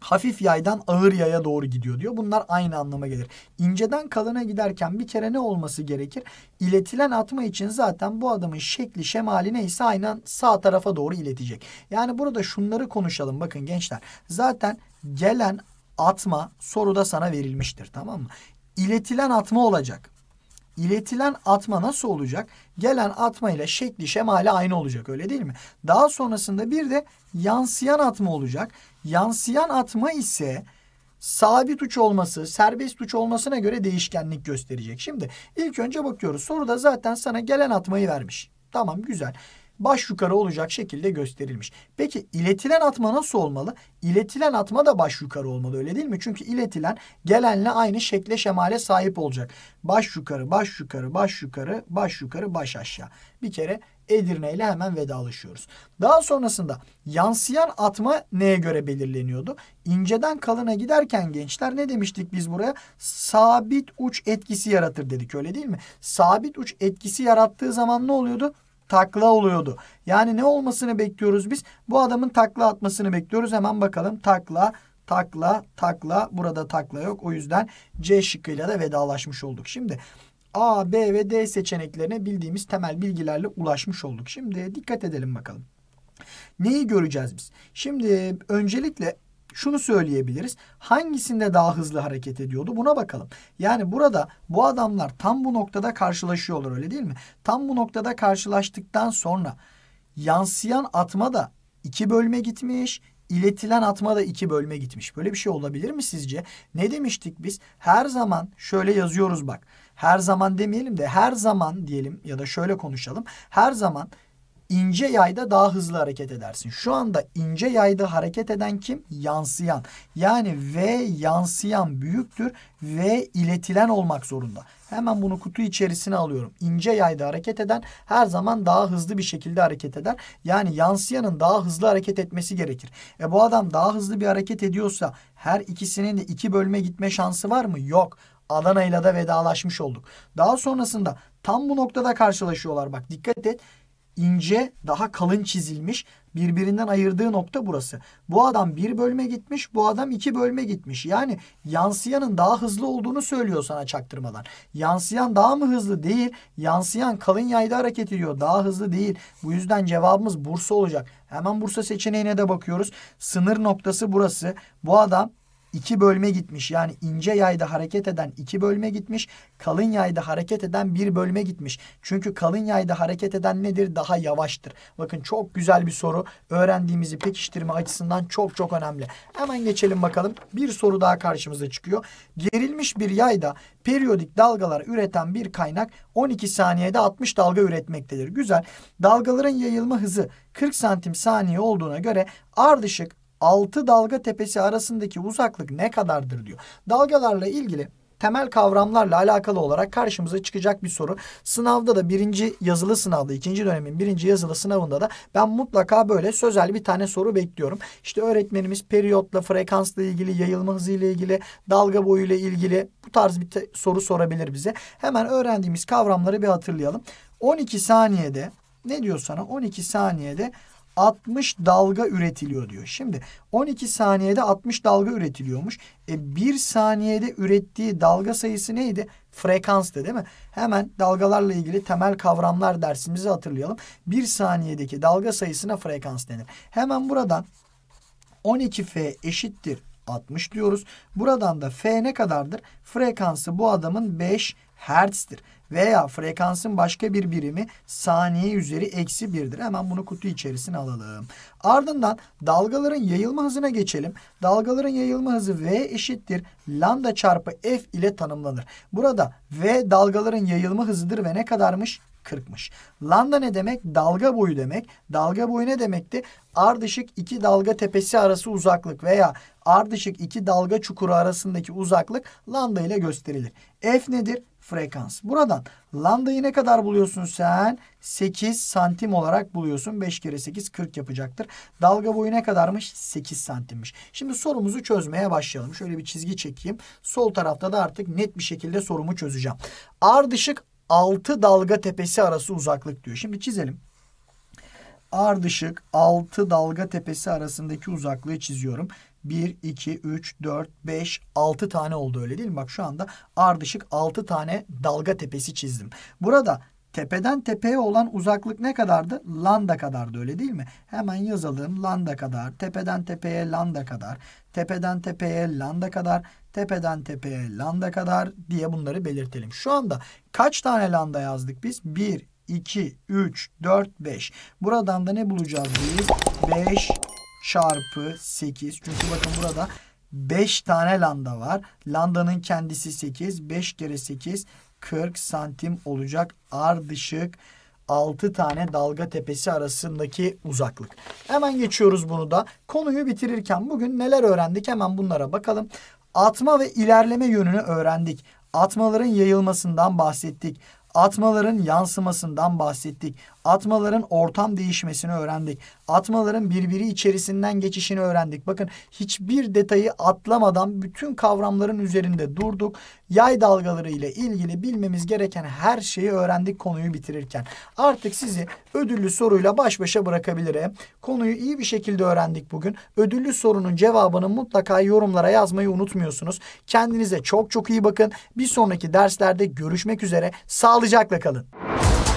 hafif yaydan ağır yaya doğru gidiyor diyor. Bunlar aynı anlama gelir. İnceden kalına giderken bir kere ne olması gerekir? İletilen atma için zaten bu adamın şekli şemali neyse aynen sağ tarafa doğru iletecek. Yani burada şunları konuşalım bakın gençler. Zaten gelen atma soruda sana verilmiştir tamam mı? İletilen atma olacak iletilen atma nasıl olacak? Gelen atma ile şekli şemali aynı olacak öyle değil mi? Daha sonrasında bir de yansıyan atma olacak. Yansıyan atma ise sabit uç olması, serbest uç olmasına göre değişkenlik gösterecek. Şimdi ilk önce bakıyoruz. Soruda zaten sana gelen atmayı vermiş. Tamam güzel baş yukarı olacak şekilde gösterilmiş. Peki iletilen atma nasıl olmalı? İletilen atma da baş yukarı olmalı öyle değil mi? Çünkü iletilen gelenle aynı şekle şemale sahip olacak. Baş yukarı, baş yukarı, baş yukarı, baş yukarı, baş aşağı. Bir kere Edirne ile hemen vedalaşıyoruz. Daha sonrasında yansıyan atma neye göre belirleniyordu? İnceden kalına giderken gençler ne demiştik biz buraya? Sabit uç etkisi yaratır dedik öyle değil mi? Sabit uç etkisi yarattığı zaman ne oluyordu? takla oluyordu. Yani ne olmasını bekliyoruz biz? Bu adamın takla atmasını bekliyoruz. Hemen bakalım takla takla takla burada takla yok. O yüzden C şıkkıyla da vedalaşmış olduk. Şimdi A, B ve D seçeneklerine bildiğimiz temel bilgilerle ulaşmış olduk. Şimdi dikkat edelim bakalım. Neyi göreceğiz biz? Şimdi öncelikle şunu söyleyebiliriz. Hangisinde daha hızlı hareket ediyordu? Buna bakalım. Yani burada bu adamlar tam bu noktada karşılaşıyorlar öyle değil mi? Tam bu noktada karşılaştıktan sonra yansıyan atma da iki bölme gitmiş. İletilen atma da iki bölme gitmiş. Böyle bir şey olabilir mi sizce? Ne demiştik biz? Her zaman şöyle yazıyoruz bak. Her zaman demeyelim de her zaman diyelim ya da şöyle konuşalım. Her zaman ince yayda daha hızlı hareket edersin. Şu anda ince yayda hareket eden kim? Yansıyan. Yani V yansıyan büyüktür. V iletilen olmak zorunda. Hemen bunu kutu içerisine alıyorum. İnce yayda hareket eden her zaman daha hızlı bir şekilde hareket eder. Yani yansıyanın daha hızlı hareket etmesi gerekir. E bu adam daha hızlı bir hareket ediyorsa her ikisinin de iki bölme gitme şansı var mı? Yok. Adana ile de vedalaşmış olduk. Daha sonrasında tam bu noktada karşılaşıyorlar. Bak dikkat et ince, daha kalın çizilmiş. Birbirinden ayırdığı nokta burası. Bu adam bir bölme gitmiş, bu adam iki bölme gitmiş. Yani yansıyanın daha hızlı olduğunu söylüyor sana çaktırmadan. Yansıyan daha mı hızlı? Değil. Yansıyan kalın yayda hareket ediyor. Daha hızlı değil. Bu yüzden cevabımız Bursa olacak. Hemen Bursa seçeneğine de bakıyoruz. Sınır noktası burası. Bu adam iki bölme gitmiş. Yani ince yayda hareket eden iki bölme gitmiş. Kalın yayda hareket eden bir bölme gitmiş. Çünkü kalın yayda hareket eden nedir? Daha yavaştır. Bakın çok güzel bir soru. Öğrendiğimizi pekiştirme açısından çok çok önemli. Hemen geçelim bakalım. Bir soru daha karşımıza çıkıyor. Gerilmiş bir yayda periyodik dalgalar üreten bir kaynak 12 saniyede 60 dalga üretmektedir. Güzel. Dalgaların yayılma hızı 40 santim saniye olduğuna göre ardışık 6 dalga tepesi arasındaki uzaklık ne kadardır diyor. Dalgalarla ilgili temel kavramlarla alakalı olarak karşımıza çıkacak bir soru. Sınavda da birinci yazılı sınavda, ikinci dönemin birinci yazılı sınavında da ben mutlaka böyle sözel bir tane soru bekliyorum. İşte öğretmenimiz periyotla, frekansla ilgili, yayılma hızıyla ilgili, dalga boyuyla ilgili bu tarz bir soru sorabilir bize. Hemen öğrendiğimiz kavramları bir hatırlayalım. 12 saniyede ne diyor sana? 12 saniyede 60 dalga üretiliyor diyor. Şimdi 12 saniyede 60 dalga üretiliyormuş. E 1 saniyede ürettiği dalga sayısı neydi? Frekanstı değil mi? Hemen dalgalarla ilgili temel kavramlar dersimizi hatırlayalım. 1 saniyedeki dalga sayısına frekans denir. Hemen buradan 12F eşittir 60 diyoruz. Buradan da F ne kadardır? Frekansı bu adamın 5 hertz'tir. Veya frekansın başka bir birimi saniye üzeri eksi birdir. Hemen bunu kutu içerisine alalım. Ardından dalgaların yayılma hızına geçelim. Dalgaların yayılma hızı V eşittir. Lambda çarpı F ile tanımlanır. Burada V dalgaların yayılma hızıdır ve ne kadarmış? 40'mış. Lambda ne demek? Dalga boyu demek. Dalga boyu ne demekti? Ardışık iki dalga tepesi arası uzaklık veya ardışık iki dalga çukuru arasındaki uzaklık lambda ile gösterilir. F nedir? frekans. Buradan lambdayı ne kadar buluyorsun sen? 8 santim olarak buluyorsun. 5 kere 8 40 yapacaktır. Dalga boyu ne kadarmış? 8 santimmiş. Şimdi sorumuzu çözmeye başlayalım. Şöyle bir çizgi çekeyim. Sol tarafta da artık net bir şekilde sorumu çözeceğim. Ardışık 6 dalga tepesi arası uzaklık diyor. Şimdi çizelim. Ardışık 6 dalga tepesi arasındaki uzaklığı çiziyorum. 1, 2, 3, 4, 5, 6 tane oldu öyle değil mi? Bak şu anda ardışık 6 tane dalga tepesi çizdim. Burada tepeden tepeye olan uzaklık ne kadardı? Lambda kadardı öyle değil mi? Hemen yazalım. Lambda kadar, tepeden tepeye lambda kadar, tepeden tepeye lambda kadar, tepeden tepeye lambda kadar diye bunları belirtelim. Şu anda kaç tane lambda yazdık biz? 1, 2, 3, 4, 5. Buradan da ne bulacağız biz? 5, çarpı 8. Çünkü bakın burada 5 tane lambda var. lambda'nın kendisi 8. 5 kere 8 40 santim olacak ardışık 6 tane dalga tepesi arasındaki uzaklık. Hemen geçiyoruz bunu da. Konuyu bitirirken bugün neler öğrendik hemen bunlara bakalım. Atma ve ilerleme yönünü öğrendik. Atmaların yayılmasından bahsettik. Atmaların yansımasından bahsettik. Atmaların ortam değişmesini öğrendik. Atmaların birbiri içerisinden geçişini öğrendik. Bakın hiçbir detayı atlamadan bütün kavramların üzerinde durduk. Yay dalgaları ile ilgili bilmemiz gereken her şeyi öğrendik konuyu bitirirken. Artık sizi ödüllü soruyla baş başa bırakabilirim. Konuyu iyi bir şekilde öğrendik bugün. Ödüllü sorunun cevabını mutlaka yorumlara yazmayı unutmuyorsunuz. Kendinize çok çok iyi bakın. Bir sonraki derslerde görüşmek üzere. Sağlıcakla kalın.